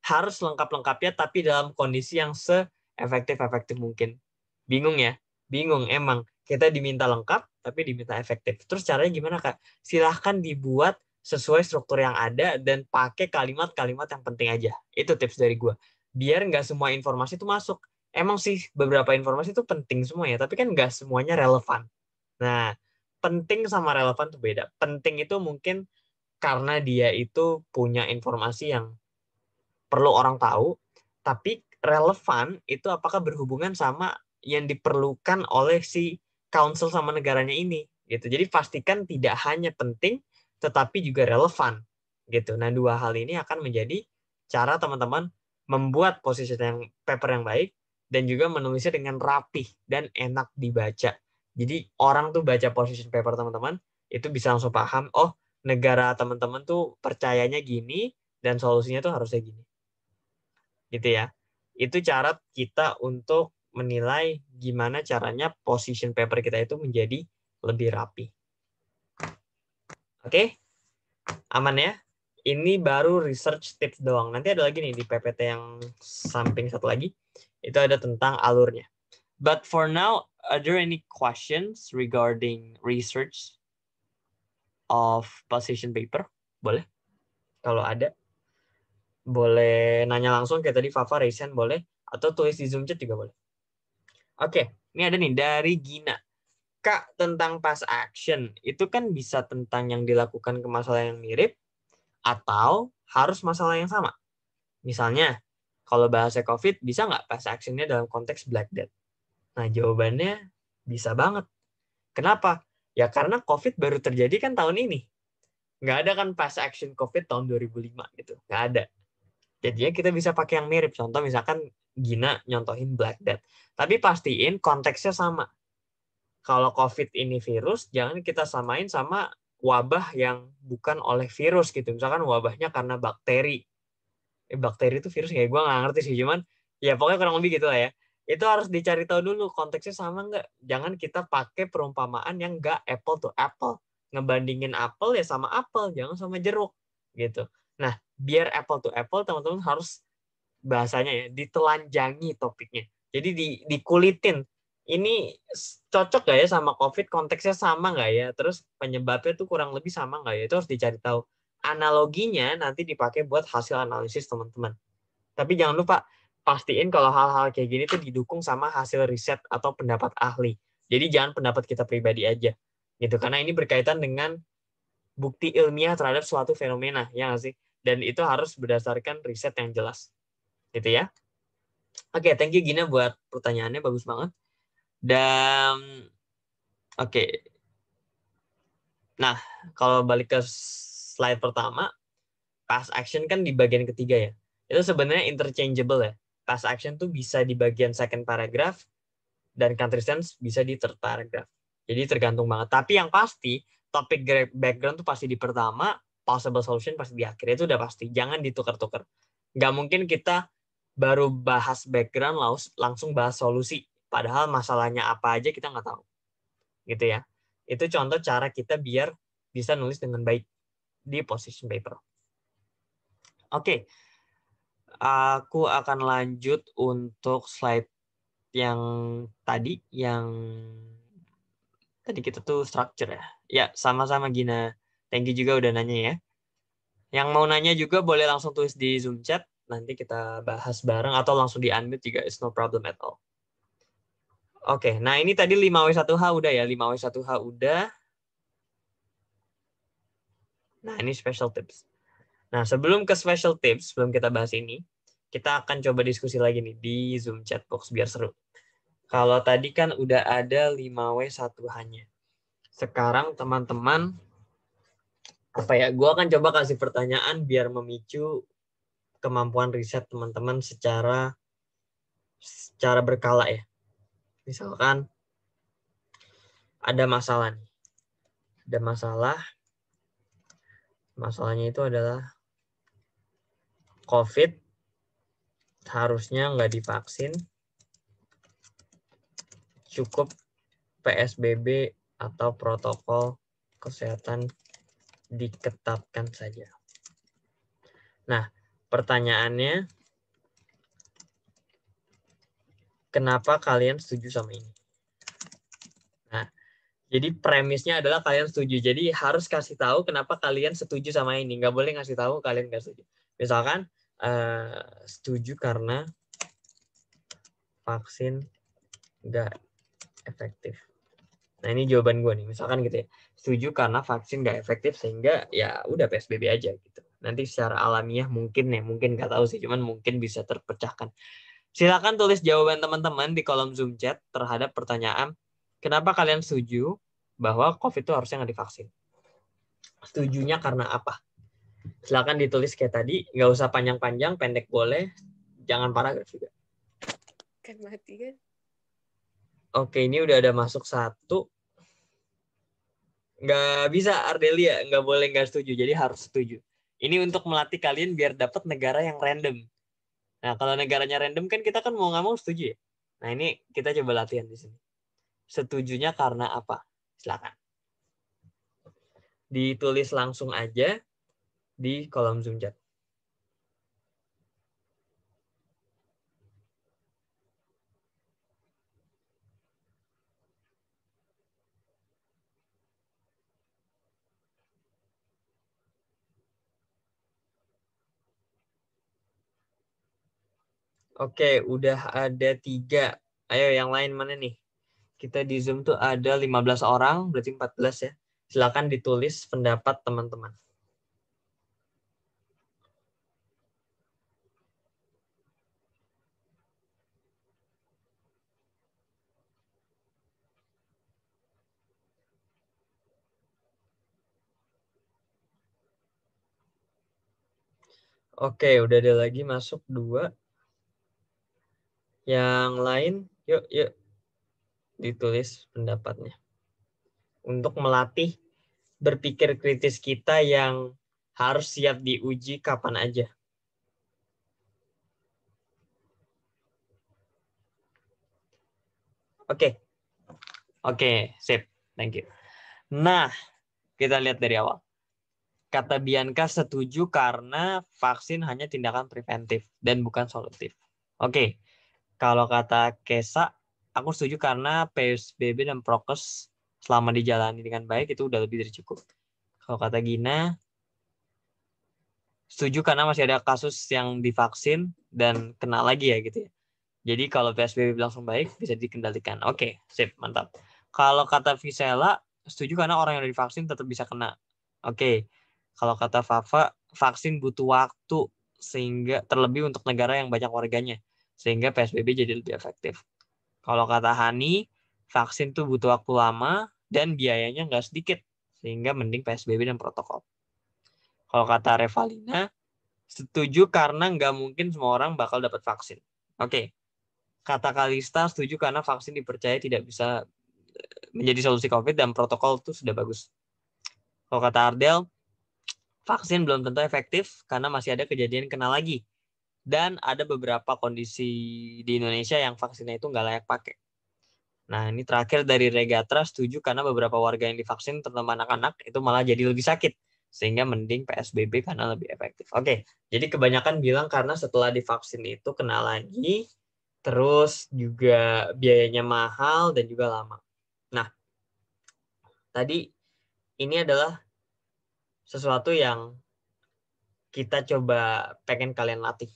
Harus lengkap-lengkapnya tapi dalam kondisi yang se-efektif-efektif mungkin. Bingung ya? Bingung emang. Kita diminta lengkap tapi diminta efektif. Terus caranya gimana Kak? Silahkan dibuat sesuai struktur yang ada dan pakai kalimat-kalimat yang penting aja. Itu tips dari gue. Biar nggak semua informasi itu masuk. Emang sih beberapa informasi itu penting semua ya, tapi kan nggak semuanya relevan. Nah, penting sama relevan itu beda. Penting itu mungkin karena dia itu punya informasi yang perlu orang tahu, tapi relevan itu apakah berhubungan sama yang diperlukan oleh si council sama negaranya ini gitu. Jadi pastikan tidak hanya penting tetapi juga relevan gitu. Nah, dua hal ini akan menjadi cara teman-teman membuat posisi yang paper yang baik dan juga menulisnya dengan rapih dan enak dibaca. Jadi orang tuh baca position paper teman-teman itu bisa langsung paham, oh negara teman-teman tuh percayanya gini dan solusinya tuh harusnya gini. Gitu ya. Itu cara kita untuk menilai gimana caranya position paper kita itu menjadi lebih rapi. Oke, okay? aman ya. Ini baru research tips doang. Nanti ada lagi nih di PPT yang samping satu lagi. Itu ada tentang alurnya. But for now, are there any questions regarding research of position paper? Boleh? Kalau ada, boleh nanya langsung kayak tadi Fafa, Raisen boleh. Atau tulis di Zoom chat juga boleh. Oke, okay. ini ada nih dari Gina. Kak tentang past action itu kan bisa tentang yang dilakukan ke masalah yang mirip atau harus masalah yang sama. Misalnya, kalau bahasa COVID bisa nggak past actionnya dalam konteks Black Death? Nah jawabannya bisa banget. Kenapa? Ya karena COVID baru terjadi kan tahun ini. Nggak ada kan past action COVID tahun 2005 gitu. Nggak ada. Jadinya kita bisa pakai yang mirip. Contoh misalkan Gina nyontohin Black Death. Tapi pastiin konteksnya sama kalau COVID ini virus, jangan kita samain sama wabah yang bukan oleh virus gitu. Misalkan wabahnya karena bakteri. Eh, bakteri itu virus ya, gue nggak ngerti sih, cuman ya pokoknya kurang lebih gitu lah ya. Itu harus dicari tahu dulu konteksnya sama nggak. Jangan kita pakai perumpamaan yang nggak apple to apple. Ngebandingin apple ya sama apple, jangan sama jeruk gitu. Nah, biar apple to apple, teman-teman harus bahasanya ya ditelanjangi topiknya. Jadi di, dikulitin ini cocok gak ya sama COVID? Konteksnya sama gak ya? Terus penyebabnya tuh kurang lebih sama gak ya? Itu harus dicari tahu. Analoginya nanti dipakai buat hasil analisis teman-teman. Tapi jangan lupa pastiin kalau hal-hal kayak gini tuh didukung sama hasil riset atau pendapat ahli. Jadi jangan pendapat kita pribadi aja. Gitu karena ini berkaitan dengan bukti ilmiah terhadap suatu fenomena, ya gak sih? Dan itu harus berdasarkan riset yang jelas. Gitu ya. Oke, okay, thank you Gina buat pertanyaannya bagus banget. Dan oke. Okay. Nah, kalau balik ke slide pertama, pass action kan di bagian ketiga ya. Itu sebenarnya interchangeable ya. Pass action tuh bisa di bagian second paragraph dan country sense bisa di third paragraph. Jadi tergantung banget. Tapi yang pasti topik background tuh pasti di pertama, possible solution pasti di akhir. Itu udah pasti. Jangan ditukar-tukar. Nggak mungkin kita baru bahas background langsung bahas solusi padahal masalahnya apa aja kita nggak tahu gitu ya itu contoh cara kita biar bisa nulis dengan baik di position paper oke okay. aku akan lanjut untuk slide yang tadi yang tadi kita tuh structure ya ya sama-sama Gina thank you juga udah nanya ya yang mau nanya juga boleh langsung tulis di Zoom chat nanti kita bahas bareng atau langsung di unmute juga it's no problem at all Oke, nah ini tadi 5W1H udah ya, 5W1H udah. Nah, ini special tips. Nah, sebelum ke special tips, sebelum kita bahas ini, kita akan coba diskusi lagi nih di Zoom chat box biar seru. Kalau tadi kan udah ada 5W1H-nya. Sekarang teman-teman, apa ya, Gua akan coba kasih pertanyaan biar memicu kemampuan riset teman-teman secara secara berkala ya. Misalkan ada masalah nih. Ada masalah. Masalahnya itu adalah COVID harusnya nggak divaksin. Cukup PSBB atau protokol kesehatan diketatkan saja. Nah, pertanyaannya kenapa kalian setuju sama ini. Nah, jadi premisnya adalah kalian setuju. Jadi harus kasih tahu kenapa kalian setuju sama ini. Nggak boleh ngasih tahu kalian nggak setuju. Misalkan uh, setuju karena vaksin nggak efektif. Nah ini jawaban gue nih. Misalkan gitu ya. Setuju karena vaksin nggak efektif sehingga ya udah PSBB aja gitu. Nanti secara alamiah mungkin ya, mungkin nggak tahu sih, cuman mungkin bisa terpecahkan. Silakan tulis jawaban teman-teman di kolom Zoom chat terhadap pertanyaan kenapa kalian setuju bahwa COVID itu harusnya nggak divaksin. Setujunya karena apa? Silakan ditulis kayak tadi, nggak usah panjang-panjang, pendek boleh, jangan paragraf juga. Kan mati kan? Oke, ini udah ada masuk satu. Nggak bisa Ardelia, nggak boleh nggak setuju, jadi harus setuju. Ini untuk melatih kalian biar dapat negara yang random. Nah, kalau negaranya random kan kita kan mau nggak mau setuju ya. Nah, ini kita coba latihan di sini. Setujunya karena apa? Silakan. Ditulis langsung aja di kolom zoom chat. Oke, udah ada tiga. Ayo yang lain mana nih? Kita di Zoom tuh ada 15 orang, berarti 14 ya. Silahkan ditulis pendapat teman-teman. Oke, udah ada lagi masuk dua. Yang lain, yuk, yuk ditulis pendapatnya. Untuk melatih berpikir kritis kita yang harus siap diuji kapan aja. Oke. Okay. Oke, okay, sip. Thank you. Nah, kita lihat dari awal. Kata Bianca setuju karena vaksin hanya tindakan preventif dan bukan solutif. Oke. Okay. Kalau kata Kesa, aku setuju karena PSBB dan prokes selama dijalani dengan baik itu udah lebih dari cukup. Kalau kata Gina, setuju karena masih ada kasus yang divaksin dan kena lagi ya gitu ya. Jadi kalau PSBB langsung baik bisa dikendalikan. Oke, sip, mantap. Kalau kata Visela, setuju karena orang yang udah divaksin tetap bisa kena. Oke. Kalau kata Fafa, vaksin butuh waktu sehingga terlebih untuk negara yang banyak warganya sehingga PSBB jadi lebih efektif. Kalau kata Hani, vaksin tuh butuh waktu lama dan biayanya nggak sedikit, sehingga mending PSBB dan protokol. Kalau kata Revalina, setuju karena nggak mungkin semua orang bakal dapat vaksin. Oke, okay. kata Kalista setuju karena vaksin dipercaya tidak bisa eh, menjadi solusi COVID dan protokol itu sudah bagus. Kalau kata Ardel, vaksin belum tentu efektif karena masih ada kejadian kena lagi dan ada beberapa kondisi di Indonesia yang vaksinnya itu nggak layak pakai. Nah, ini terakhir dari Regatra setuju karena beberapa warga yang divaksin, terutama anak-anak, itu malah jadi lebih sakit. Sehingga mending PSBB karena lebih efektif. Oke, jadi kebanyakan bilang karena setelah divaksin itu kena lagi, terus juga biayanya mahal dan juga lama. Nah, tadi ini adalah sesuatu yang kita coba pengen kalian latih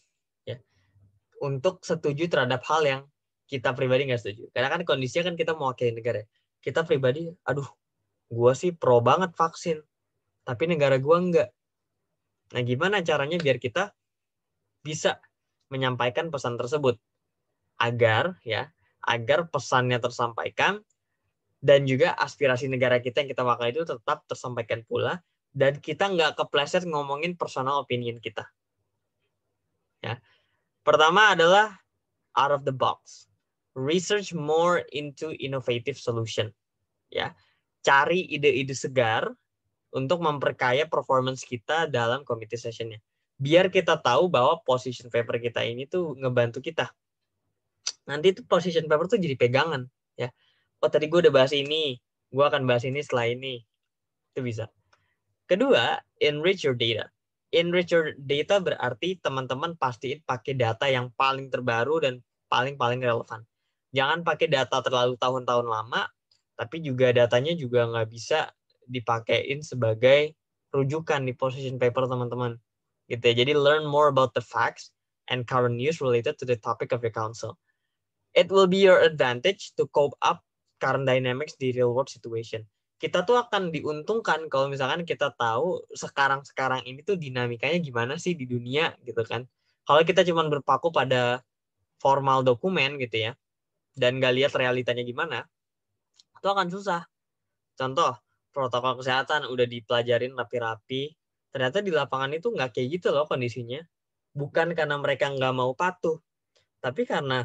untuk setuju terhadap hal yang kita pribadi nggak setuju. Karena kan kondisinya kan kita mewakili negara. Kita pribadi, aduh, gue sih pro banget vaksin, tapi negara gue nggak. Nah, gimana caranya biar kita bisa menyampaikan pesan tersebut agar ya agar pesannya tersampaikan dan juga aspirasi negara kita yang kita wakili itu tetap tersampaikan pula dan kita nggak kepleset ngomongin personal opinion kita. Ya, Pertama adalah out of the box. Research more into innovative solution. Ya, cari ide-ide segar untuk memperkaya performance kita dalam committee sessionnya. Biar kita tahu bahwa position paper kita ini tuh ngebantu kita. Nanti itu position paper tuh jadi pegangan. Ya, oh tadi gue udah bahas ini, gue akan bahas ini setelah ini. Itu bisa. Kedua, enrich your data enrich your data berarti teman-teman pastiin pakai data yang paling terbaru dan paling-paling relevan. Jangan pakai data terlalu tahun-tahun lama, tapi juga datanya juga nggak bisa dipakein sebagai rujukan di position paper teman-teman. Gitu ya. Jadi learn more about the facts and current news related to the topic of your council. It will be your advantage to cope up current dynamics di real world situation kita tuh akan diuntungkan kalau misalkan kita tahu sekarang-sekarang ini tuh dinamikanya gimana sih di dunia gitu kan. Kalau kita cuma berpaku pada formal dokumen gitu ya, dan nggak lihat realitanya gimana, itu akan susah. Contoh, protokol kesehatan udah dipelajarin rapi-rapi, ternyata di lapangan itu nggak kayak gitu loh kondisinya. Bukan karena mereka nggak mau patuh, tapi karena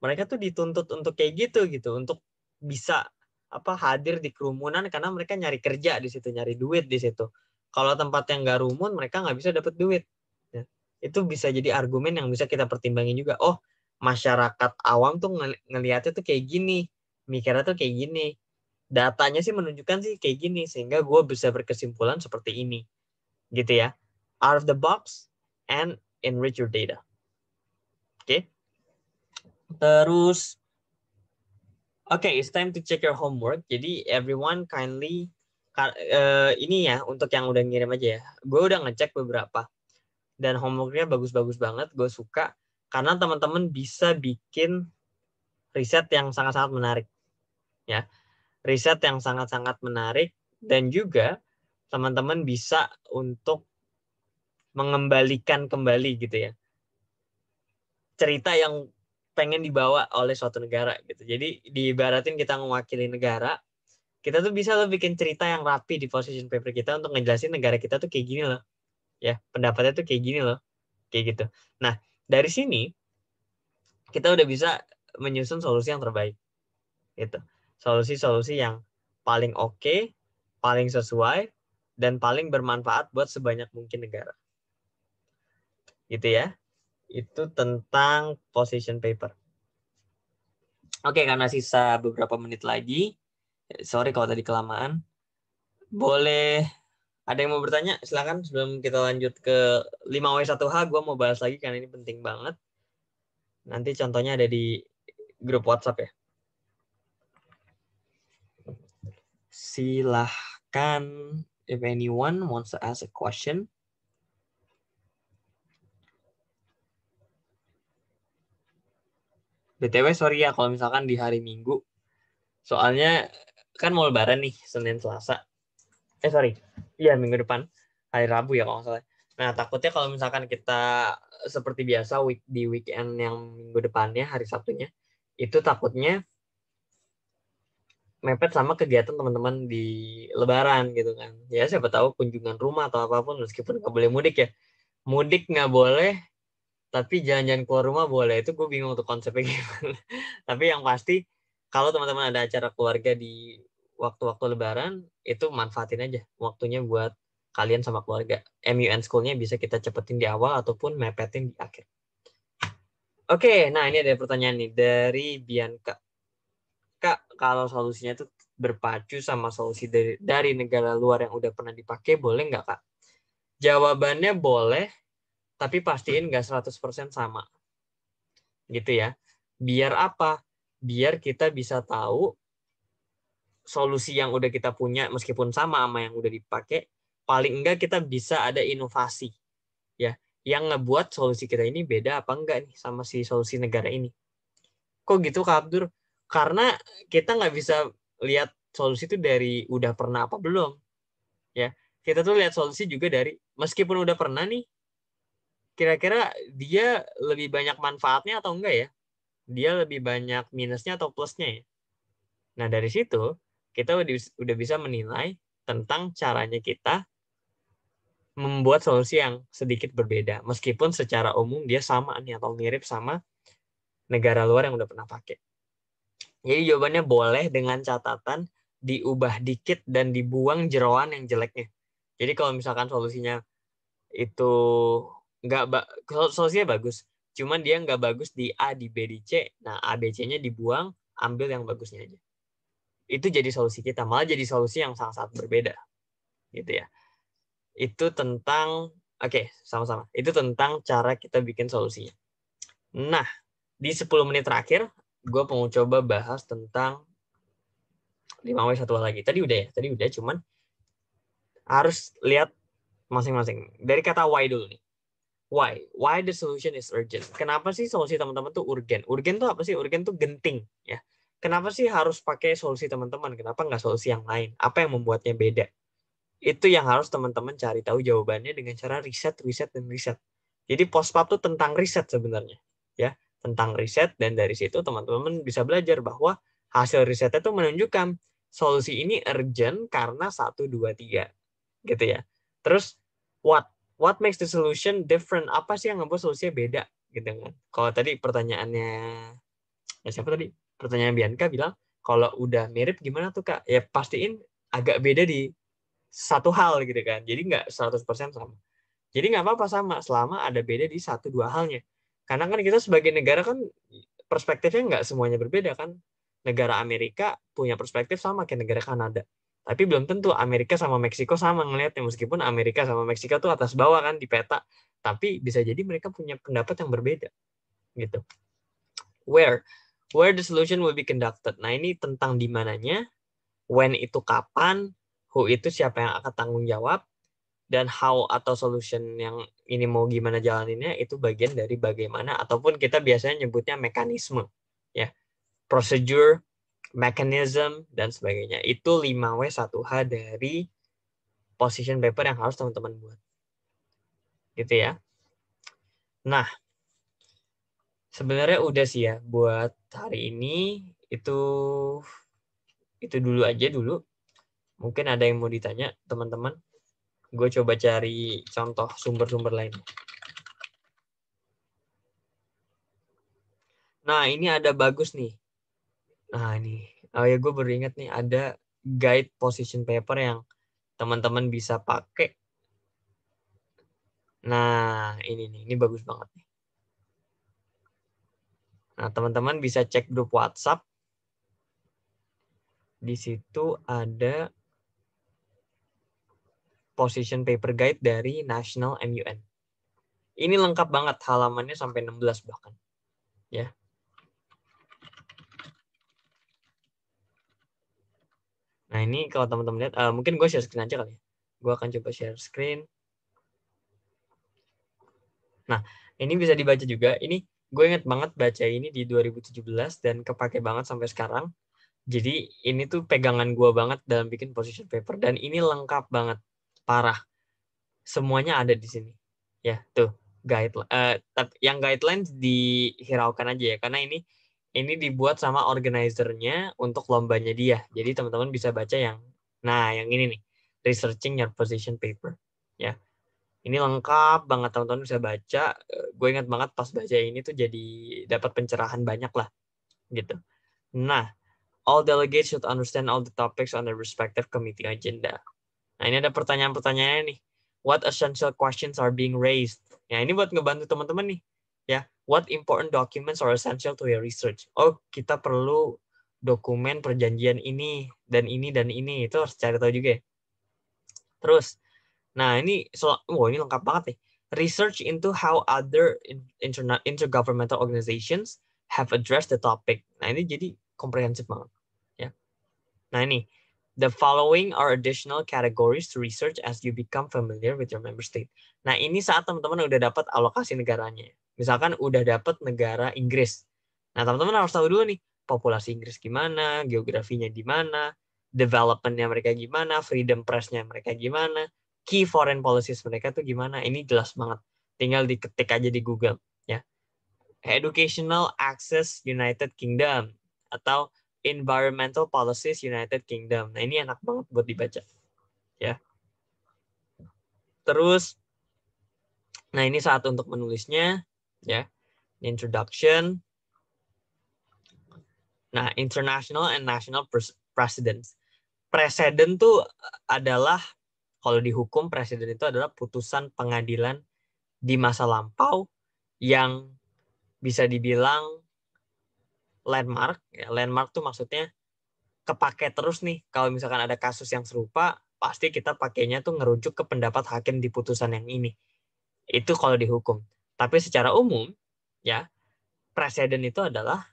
mereka tuh dituntut untuk kayak gitu gitu, untuk bisa apa hadir di kerumunan karena mereka nyari kerja di situ nyari duit di situ kalau tempat yang nggak rumun mereka nggak bisa dapat duit ya. itu bisa jadi argumen yang bisa kita pertimbangin juga oh masyarakat awam tuh ngel ngelihatnya tuh kayak gini mikirnya tuh kayak gini datanya sih menunjukkan sih kayak gini sehingga gue bisa berkesimpulan seperti ini gitu ya out of the box and enrich your data oke okay? terus okay, it's time to check your homework. Jadi everyone kindly uh, ini ya untuk yang udah ngirim aja ya. Gue udah ngecek beberapa dan homeworknya bagus-bagus banget. Gue suka karena teman-teman bisa bikin riset yang sangat-sangat menarik, ya. Riset yang sangat-sangat menarik dan juga teman-teman bisa untuk mengembalikan kembali gitu ya cerita yang pengen dibawa oleh suatu negara gitu. Jadi diibaratin kita mewakili negara, kita tuh bisa lo bikin cerita yang rapi di position paper kita untuk ngejelasin negara kita tuh kayak gini loh. Ya, pendapatnya tuh kayak gini loh. Kayak gitu. Nah, dari sini kita udah bisa menyusun solusi yang terbaik. Gitu. Solusi-solusi yang paling oke, okay, paling sesuai, dan paling bermanfaat buat sebanyak mungkin negara. Gitu ya itu tentang position paper. Oke, karena sisa beberapa menit lagi, sorry kalau tadi kelamaan. Boleh ada yang mau bertanya? Silahkan sebelum kita lanjut ke 5W1H, gue mau bahas lagi karena ini penting banget. Nanti contohnya ada di grup WhatsApp ya. Silahkan if anyone wants to ask a question. BTW sorry ya kalau misalkan di hari Minggu. Soalnya kan mau lebaran nih, Senin Selasa. Eh sorry, iya minggu depan. Hari Rabu ya kalau nggak salah. Nah takutnya kalau misalkan kita seperti biasa week, di weekend yang minggu depannya, hari Sabtunya, itu takutnya mepet sama kegiatan teman-teman di lebaran gitu kan. Ya siapa tahu kunjungan rumah atau apapun meskipun nggak boleh mudik ya. Mudik nggak boleh, tapi jalan-jalan keluar rumah boleh itu gue bingung untuk konsepnya gimana tapi yang pasti kalau teman-teman ada acara keluarga di waktu-waktu lebaran itu manfaatin aja waktunya buat kalian sama keluarga MUN schoolnya bisa kita cepetin di awal ataupun mepetin di akhir oke nah ini ada pertanyaan nih dari Bianca kak kalau solusinya itu berpacu sama solusi dari, dari negara luar yang udah pernah dipakai boleh nggak kak jawabannya boleh tapi pastiin nggak 100% sama. Gitu ya. Biar apa? Biar kita bisa tahu solusi yang udah kita punya meskipun sama sama yang udah dipakai, paling enggak kita bisa ada inovasi. Ya, yang ngebuat solusi kita ini beda apa enggak nih sama si solusi negara ini. Kok gitu Kak Abdur? Karena kita nggak bisa lihat solusi itu dari udah pernah apa belum. Ya, kita tuh lihat solusi juga dari meskipun udah pernah nih kira-kira dia lebih banyak manfaatnya atau enggak ya? Dia lebih banyak minusnya atau plusnya ya? Nah, dari situ kita udah bisa menilai tentang caranya kita membuat solusi yang sedikit berbeda. Meskipun secara umum dia sama nih atau mirip sama negara luar yang udah pernah pakai. Jadi jawabannya boleh dengan catatan diubah dikit dan dibuang jeroan yang jeleknya. Jadi kalau misalkan solusinya itu nggak ba solusinya bagus cuman dia nggak bagus di A di B di C nah A B C nya dibuang ambil yang bagusnya aja itu jadi solusi kita malah jadi solusi yang sangat-sangat berbeda gitu ya itu tentang oke okay, sama-sama itu tentang cara kita bikin solusinya nah di 10 menit terakhir gue mau coba bahas tentang lima w satu lagi tadi udah ya tadi udah cuman harus lihat masing-masing dari kata why dulu nih why? Why the solution is urgent? Kenapa sih solusi teman-teman tuh urgent? Urgent tuh apa sih? Urgent tuh genting, ya. Kenapa sih harus pakai solusi teman-teman? Kenapa nggak solusi yang lain? Apa yang membuatnya beda? Itu yang harus teman-teman cari tahu jawabannya dengan cara riset, riset, dan riset. Jadi postpap tuh tentang riset sebenarnya, ya, tentang riset dan dari situ teman-teman bisa belajar bahwa hasil risetnya tuh menunjukkan solusi ini urgent karena satu dua tiga, gitu ya. Terus what what makes the solution different? Apa sih yang ngebuat solusinya beda gitu kan? Kalau tadi pertanyaannya ya siapa tadi? Pertanyaan Bianca bilang kalau udah mirip gimana tuh kak? Ya pastiin agak beda di satu hal gitu kan. Jadi nggak 100% sama. Jadi nggak apa-apa sama selama ada beda di satu dua halnya. Karena kan kita sebagai negara kan perspektifnya nggak semuanya berbeda kan. Negara Amerika punya perspektif sama kayak negara Kanada tapi belum tentu Amerika sama Meksiko sama ngelihatnya meskipun Amerika sama Meksiko tuh atas bawah kan di peta tapi bisa jadi mereka punya pendapat yang berbeda gitu where where the solution will be conducted nah ini tentang di mananya when itu kapan who itu siapa yang akan tanggung jawab dan how atau solution yang ini mau gimana jalaninnya itu bagian dari bagaimana ataupun kita biasanya nyebutnya mekanisme ya procedure mechanism, dan sebagainya. Itu 5W1H dari position paper yang harus teman-teman buat. Gitu ya. Nah, sebenarnya udah sih ya buat hari ini itu itu dulu aja dulu. Mungkin ada yang mau ditanya teman-teman. Gue coba cari contoh sumber-sumber lain. Nah, ini ada bagus nih nah ini oh ya gue baru ingat nih ada guide position paper yang teman-teman bisa pakai nah ini nih ini bagus banget nih nah teman-teman bisa cek grup WhatsApp di situ ada position paper guide dari National MUN ini lengkap banget halamannya sampai 16 bahkan ya Nah ini kalau teman-teman lihat, uh, mungkin gue share screen aja kali ya. Gue akan coba share screen. Nah ini bisa dibaca juga. Ini gue inget banget baca ini di 2017 dan kepake banget sampai sekarang. Jadi ini tuh pegangan gue banget dalam bikin position paper dan ini lengkap banget, parah. Semuanya ada di sini. Ya tuh eh, guideline. Uh, yang guidelines dihiraukan aja ya karena ini ini dibuat sama organizernya untuk lombanya dia. Jadi teman-teman bisa baca yang nah yang ini nih, researching your position paper ya. Ini lengkap banget teman-teman bisa baca. Eh, gue ingat banget pas baca ini tuh jadi dapat pencerahan banyak lah gitu. Nah, all delegates should understand all the topics on the respective committee agenda. Nah, ini ada pertanyaan-pertanyaannya nih. What essential questions are being raised? Ya, ini buat ngebantu teman-teman nih ya what important documents are essential to your research oh kita perlu dokumen perjanjian ini dan ini dan ini itu harus cari tahu juga ya. terus nah ini so, wow ini lengkap banget nih research into how other intergovernmental organizations have addressed the topic nah ini jadi komprehensif banget ya nah ini The following are additional categories to research as you become familiar with your member state. Nah, ini saat teman-teman udah dapat alokasi negaranya. Misalkan udah dapet negara Inggris. Nah, teman-teman harus tahu dulu nih, populasi Inggris gimana, geografinya di mana, developmentnya mereka gimana, freedom pressnya mereka gimana, key foreign policies mereka tuh gimana. Ini jelas banget. Tinggal diketik aja di Google. ya Educational Access United Kingdom atau Environmental Policies United Kingdom. Nah, ini enak banget buat dibaca. Ya. Terus nah ini saat untuk menulisnya ya. Introduction. Nah, international and national precedents. Presiden tuh adalah kalau di hukum presiden itu adalah putusan pengadilan di masa lampau yang bisa dibilang landmark. Ya, landmark tuh maksudnya kepake terus nih. Kalau misalkan ada kasus yang serupa, pasti kita pakainya tuh ngerujuk ke pendapat hakim di putusan yang ini. Itu kalau dihukum. Tapi secara umum, ya, presiden itu adalah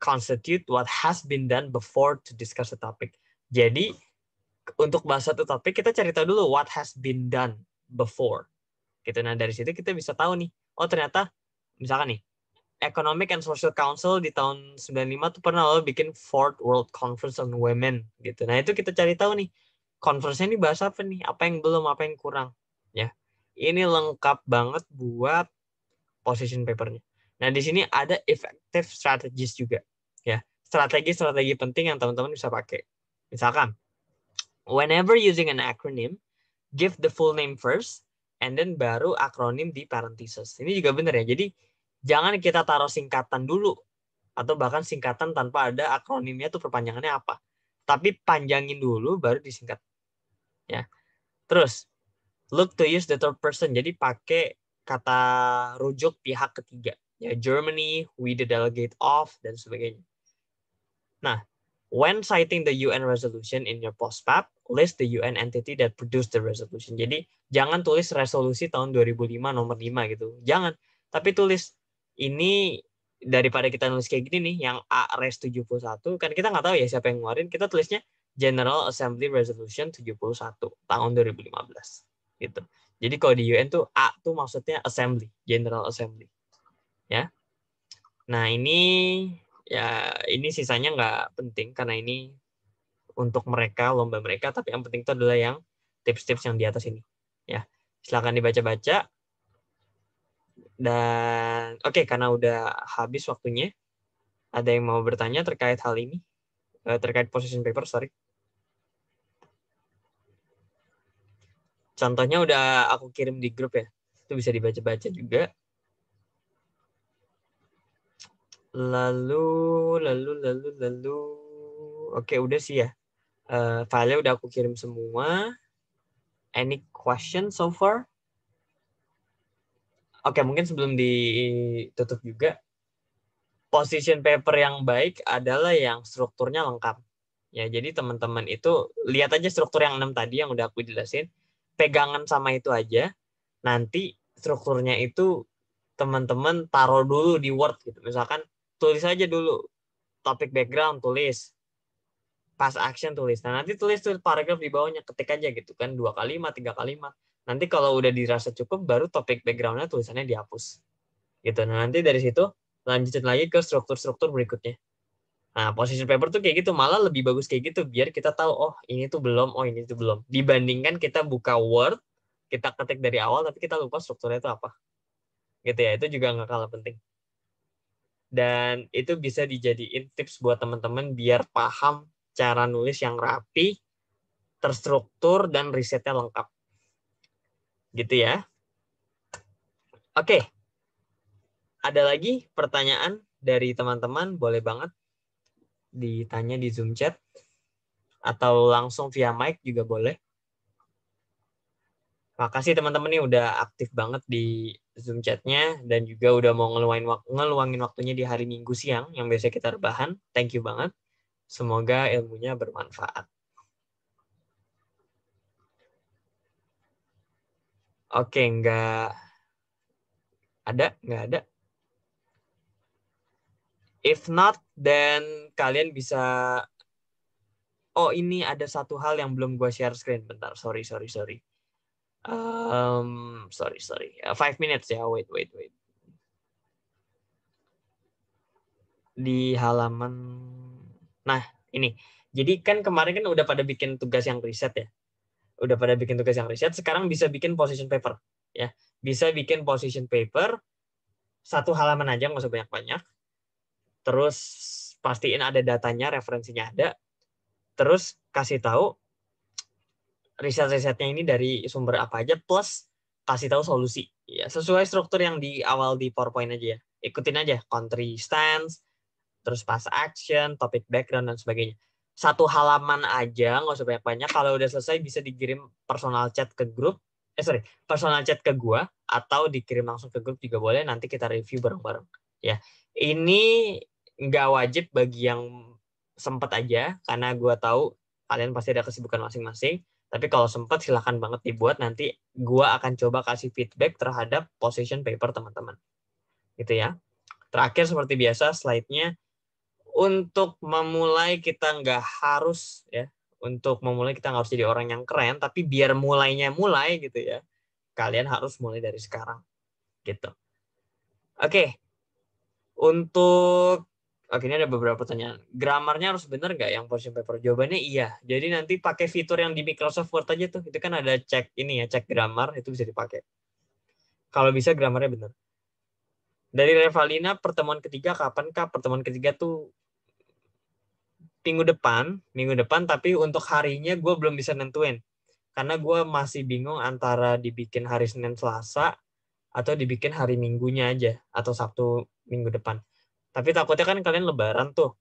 constitute what has been done before to discuss the topic. Jadi untuk bahas satu topik kita cari tahu dulu what has been done before. Gitu. Nah dari situ kita bisa tahu nih, oh ternyata misalkan nih Economic and Social Council di tahun 95 tuh pernah lo bikin Fourth World Conference on Women gitu. Nah itu kita cari tahu nih conference ini bahasa apa nih, apa yang belum, apa yang kurang. Ya, ini lengkap banget buat position papernya. Nah, di sini ada effective strategies juga. Ya, strategi-strategi penting yang teman-teman bisa pakai. Misalkan, whenever using an acronym, give the full name first, and then baru akronim di parenthesis. Ini juga benar ya. Jadi, jangan kita taruh singkatan dulu, atau bahkan singkatan tanpa ada akronimnya tuh perpanjangannya apa. Tapi panjangin dulu, baru disingkat. Ya. Terus, look to use the third person. Jadi, pakai kata rujuk pihak ketiga, ya Germany, we the delegate of, dan sebagainya. Nah, when citing the UN resolution in your post pap, list the UN entity that produced the resolution. Jadi, jangan tulis resolusi tahun 2005 nomor 5 gitu. Jangan. Tapi tulis ini daripada kita nulis kayak gini nih, yang A Res 71, kan kita nggak tahu ya siapa yang ngeluarin, kita tulisnya General Assembly Resolution 71 tahun 2015. Gitu. Jadi kalau di UN tuh A tuh maksudnya assembly, general assembly. Ya. Nah, ini ya ini sisanya nggak penting karena ini untuk mereka lomba mereka tapi yang penting itu adalah yang tips-tips yang di atas ini ya silahkan dibaca-baca dan oke okay, karena udah habis waktunya ada yang mau bertanya terkait hal ini eh, terkait position paper sorry contohnya udah aku kirim di grup ya itu bisa dibaca-baca juga lalu lalu lalu lalu oke udah sih ya uh, eh, file udah aku kirim semua any question so far oke mungkin sebelum ditutup juga position paper yang baik adalah yang strukturnya lengkap ya jadi teman-teman itu lihat aja struktur yang enam tadi yang udah aku jelasin pegangan sama itu aja. Nanti strukturnya itu teman-teman taruh dulu di Word gitu. Misalkan tulis aja dulu topik background tulis pas action tulis. Nah, nanti tulis tulis paragraf di bawahnya ketik aja gitu kan dua kalimat, tiga kalimat. Nanti kalau udah dirasa cukup baru topik backgroundnya tulisannya dihapus. Gitu. Nah, nanti dari situ lanjutin lagi ke struktur-struktur berikutnya. Nah, position paper tuh kayak gitu, malah lebih bagus kayak gitu biar kita tahu oh ini tuh belum, oh ini tuh belum. Dibandingkan kita buka Word, kita ketik dari awal tapi kita lupa strukturnya itu apa. Gitu ya, itu juga nggak kalah penting. Dan itu bisa dijadiin tips buat teman-teman biar paham cara nulis yang rapi, terstruktur dan risetnya lengkap. Gitu ya. Oke. Ada lagi pertanyaan dari teman-teman? Boleh banget ditanya di Zoom chat atau langsung via mic juga boleh. Makasih teman-teman nih udah aktif banget di Zoom chatnya dan juga udah mau ngeluangin, wak ngeluangin waktunya di hari Minggu siang yang biasa kita rebahan. Thank you banget. Semoga ilmunya bermanfaat. Oke, enggak ada, enggak ada. If not, then kalian bisa oh ini ada satu hal yang belum gue share screen bentar sorry sorry sorry um, sorry sorry uh, five minutes ya wait wait wait di halaman nah ini jadi kan kemarin kan udah pada bikin tugas yang riset ya udah pada bikin tugas yang riset sekarang bisa bikin position paper ya bisa bikin position paper satu halaman aja nggak usah banyak banyak terus pastiin ada datanya, referensinya ada, terus kasih tahu riset-risetnya ini dari sumber apa aja, plus kasih tahu solusi. Ya, sesuai struktur yang di awal di PowerPoint aja ya. Ikutin aja, country stance, terus pass action, topic background, dan sebagainya. Satu halaman aja, nggak usah banyak-banyak. Kalau udah selesai bisa dikirim personal chat ke grup, eh sorry, personal chat ke gua, atau dikirim langsung ke grup juga boleh, nanti kita review bareng-bareng. Ya, ini nggak wajib bagi yang sempat aja karena gue tahu kalian pasti ada kesibukan masing-masing tapi kalau sempat silahkan banget dibuat nanti gue akan coba kasih feedback terhadap position paper teman-teman gitu ya terakhir seperti biasa slide-nya untuk memulai kita nggak harus ya untuk memulai kita nggak harus jadi orang yang keren tapi biar mulainya mulai gitu ya kalian harus mulai dari sekarang gitu oke okay. untuk Oke, ini ada beberapa pertanyaan. Gramarnya harus benar nggak yang portion paper? Jawabannya iya. Jadi nanti pakai fitur yang di Microsoft Word aja tuh. Itu kan ada cek ini ya, cek grammar, itu bisa dipakai. Kalau bisa grammarnya benar. Dari Revalina, pertemuan ketiga kapan, Kak? Pertemuan ketiga tuh minggu depan, minggu depan, tapi untuk harinya gue belum bisa nentuin. Karena gue masih bingung antara dibikin hari Senin Selasa atau dibikin hari Minggunya aja, atau Sabtu minggu depan tapi takutnya kan kalian lebaran tuh.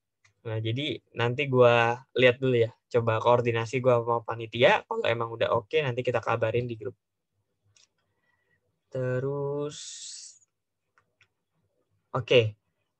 Nah, jadi nanti gue lihat dulu ya. Coba koordinasi gue sama panitia. Kalau emang udah oke, okay, nanti kita kabarin di grup. Terus, oke. Okay.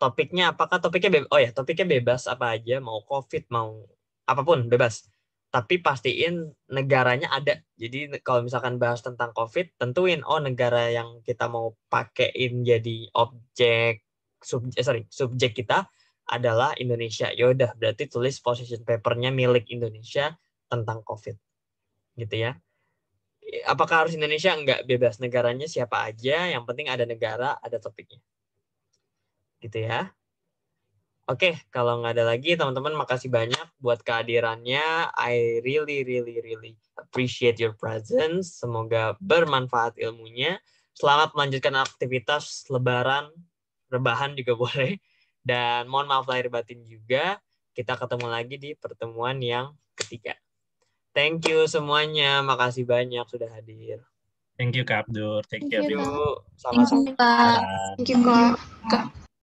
Topiknya apakah topiknya bebas? Oh ya, topiknya bebas apa aja. Mau COVID, mau apapun, bebas. Tapi pastiin negaranya ada. Jadi kalau misalkan bahas tentang COVID, tentuin, oh negara yang kita mau pakein jadi objek subjek eh, sorry subjek kita adalah Indonesia. Ya udah berarti tulis position papernya milik Indonesia tentang COVID, gitu ya. Apakah harus Indonesia? Enggak, bebas negaranya siapa aja, yang penting ada negara, ada topiknya. Gitu ya. Oke, kalau nggak ada lagi, teman-teman makasih banyak buat kehadirannya. I really, really, really appreciate your presence. Semoga bermanfaat ilmunya. Selamat melanjutkan aktivitas lebaran rebahan juga boleh. Dan mohon maaf lahir batin juga. Kita ketemu lagi di pertemuan yang ketiga. Thank you semuanya. Makasih banyak sudah hadir. Thank you Kak Abdur. Thank you. Thank you. Sama-sama. Thank you Kak.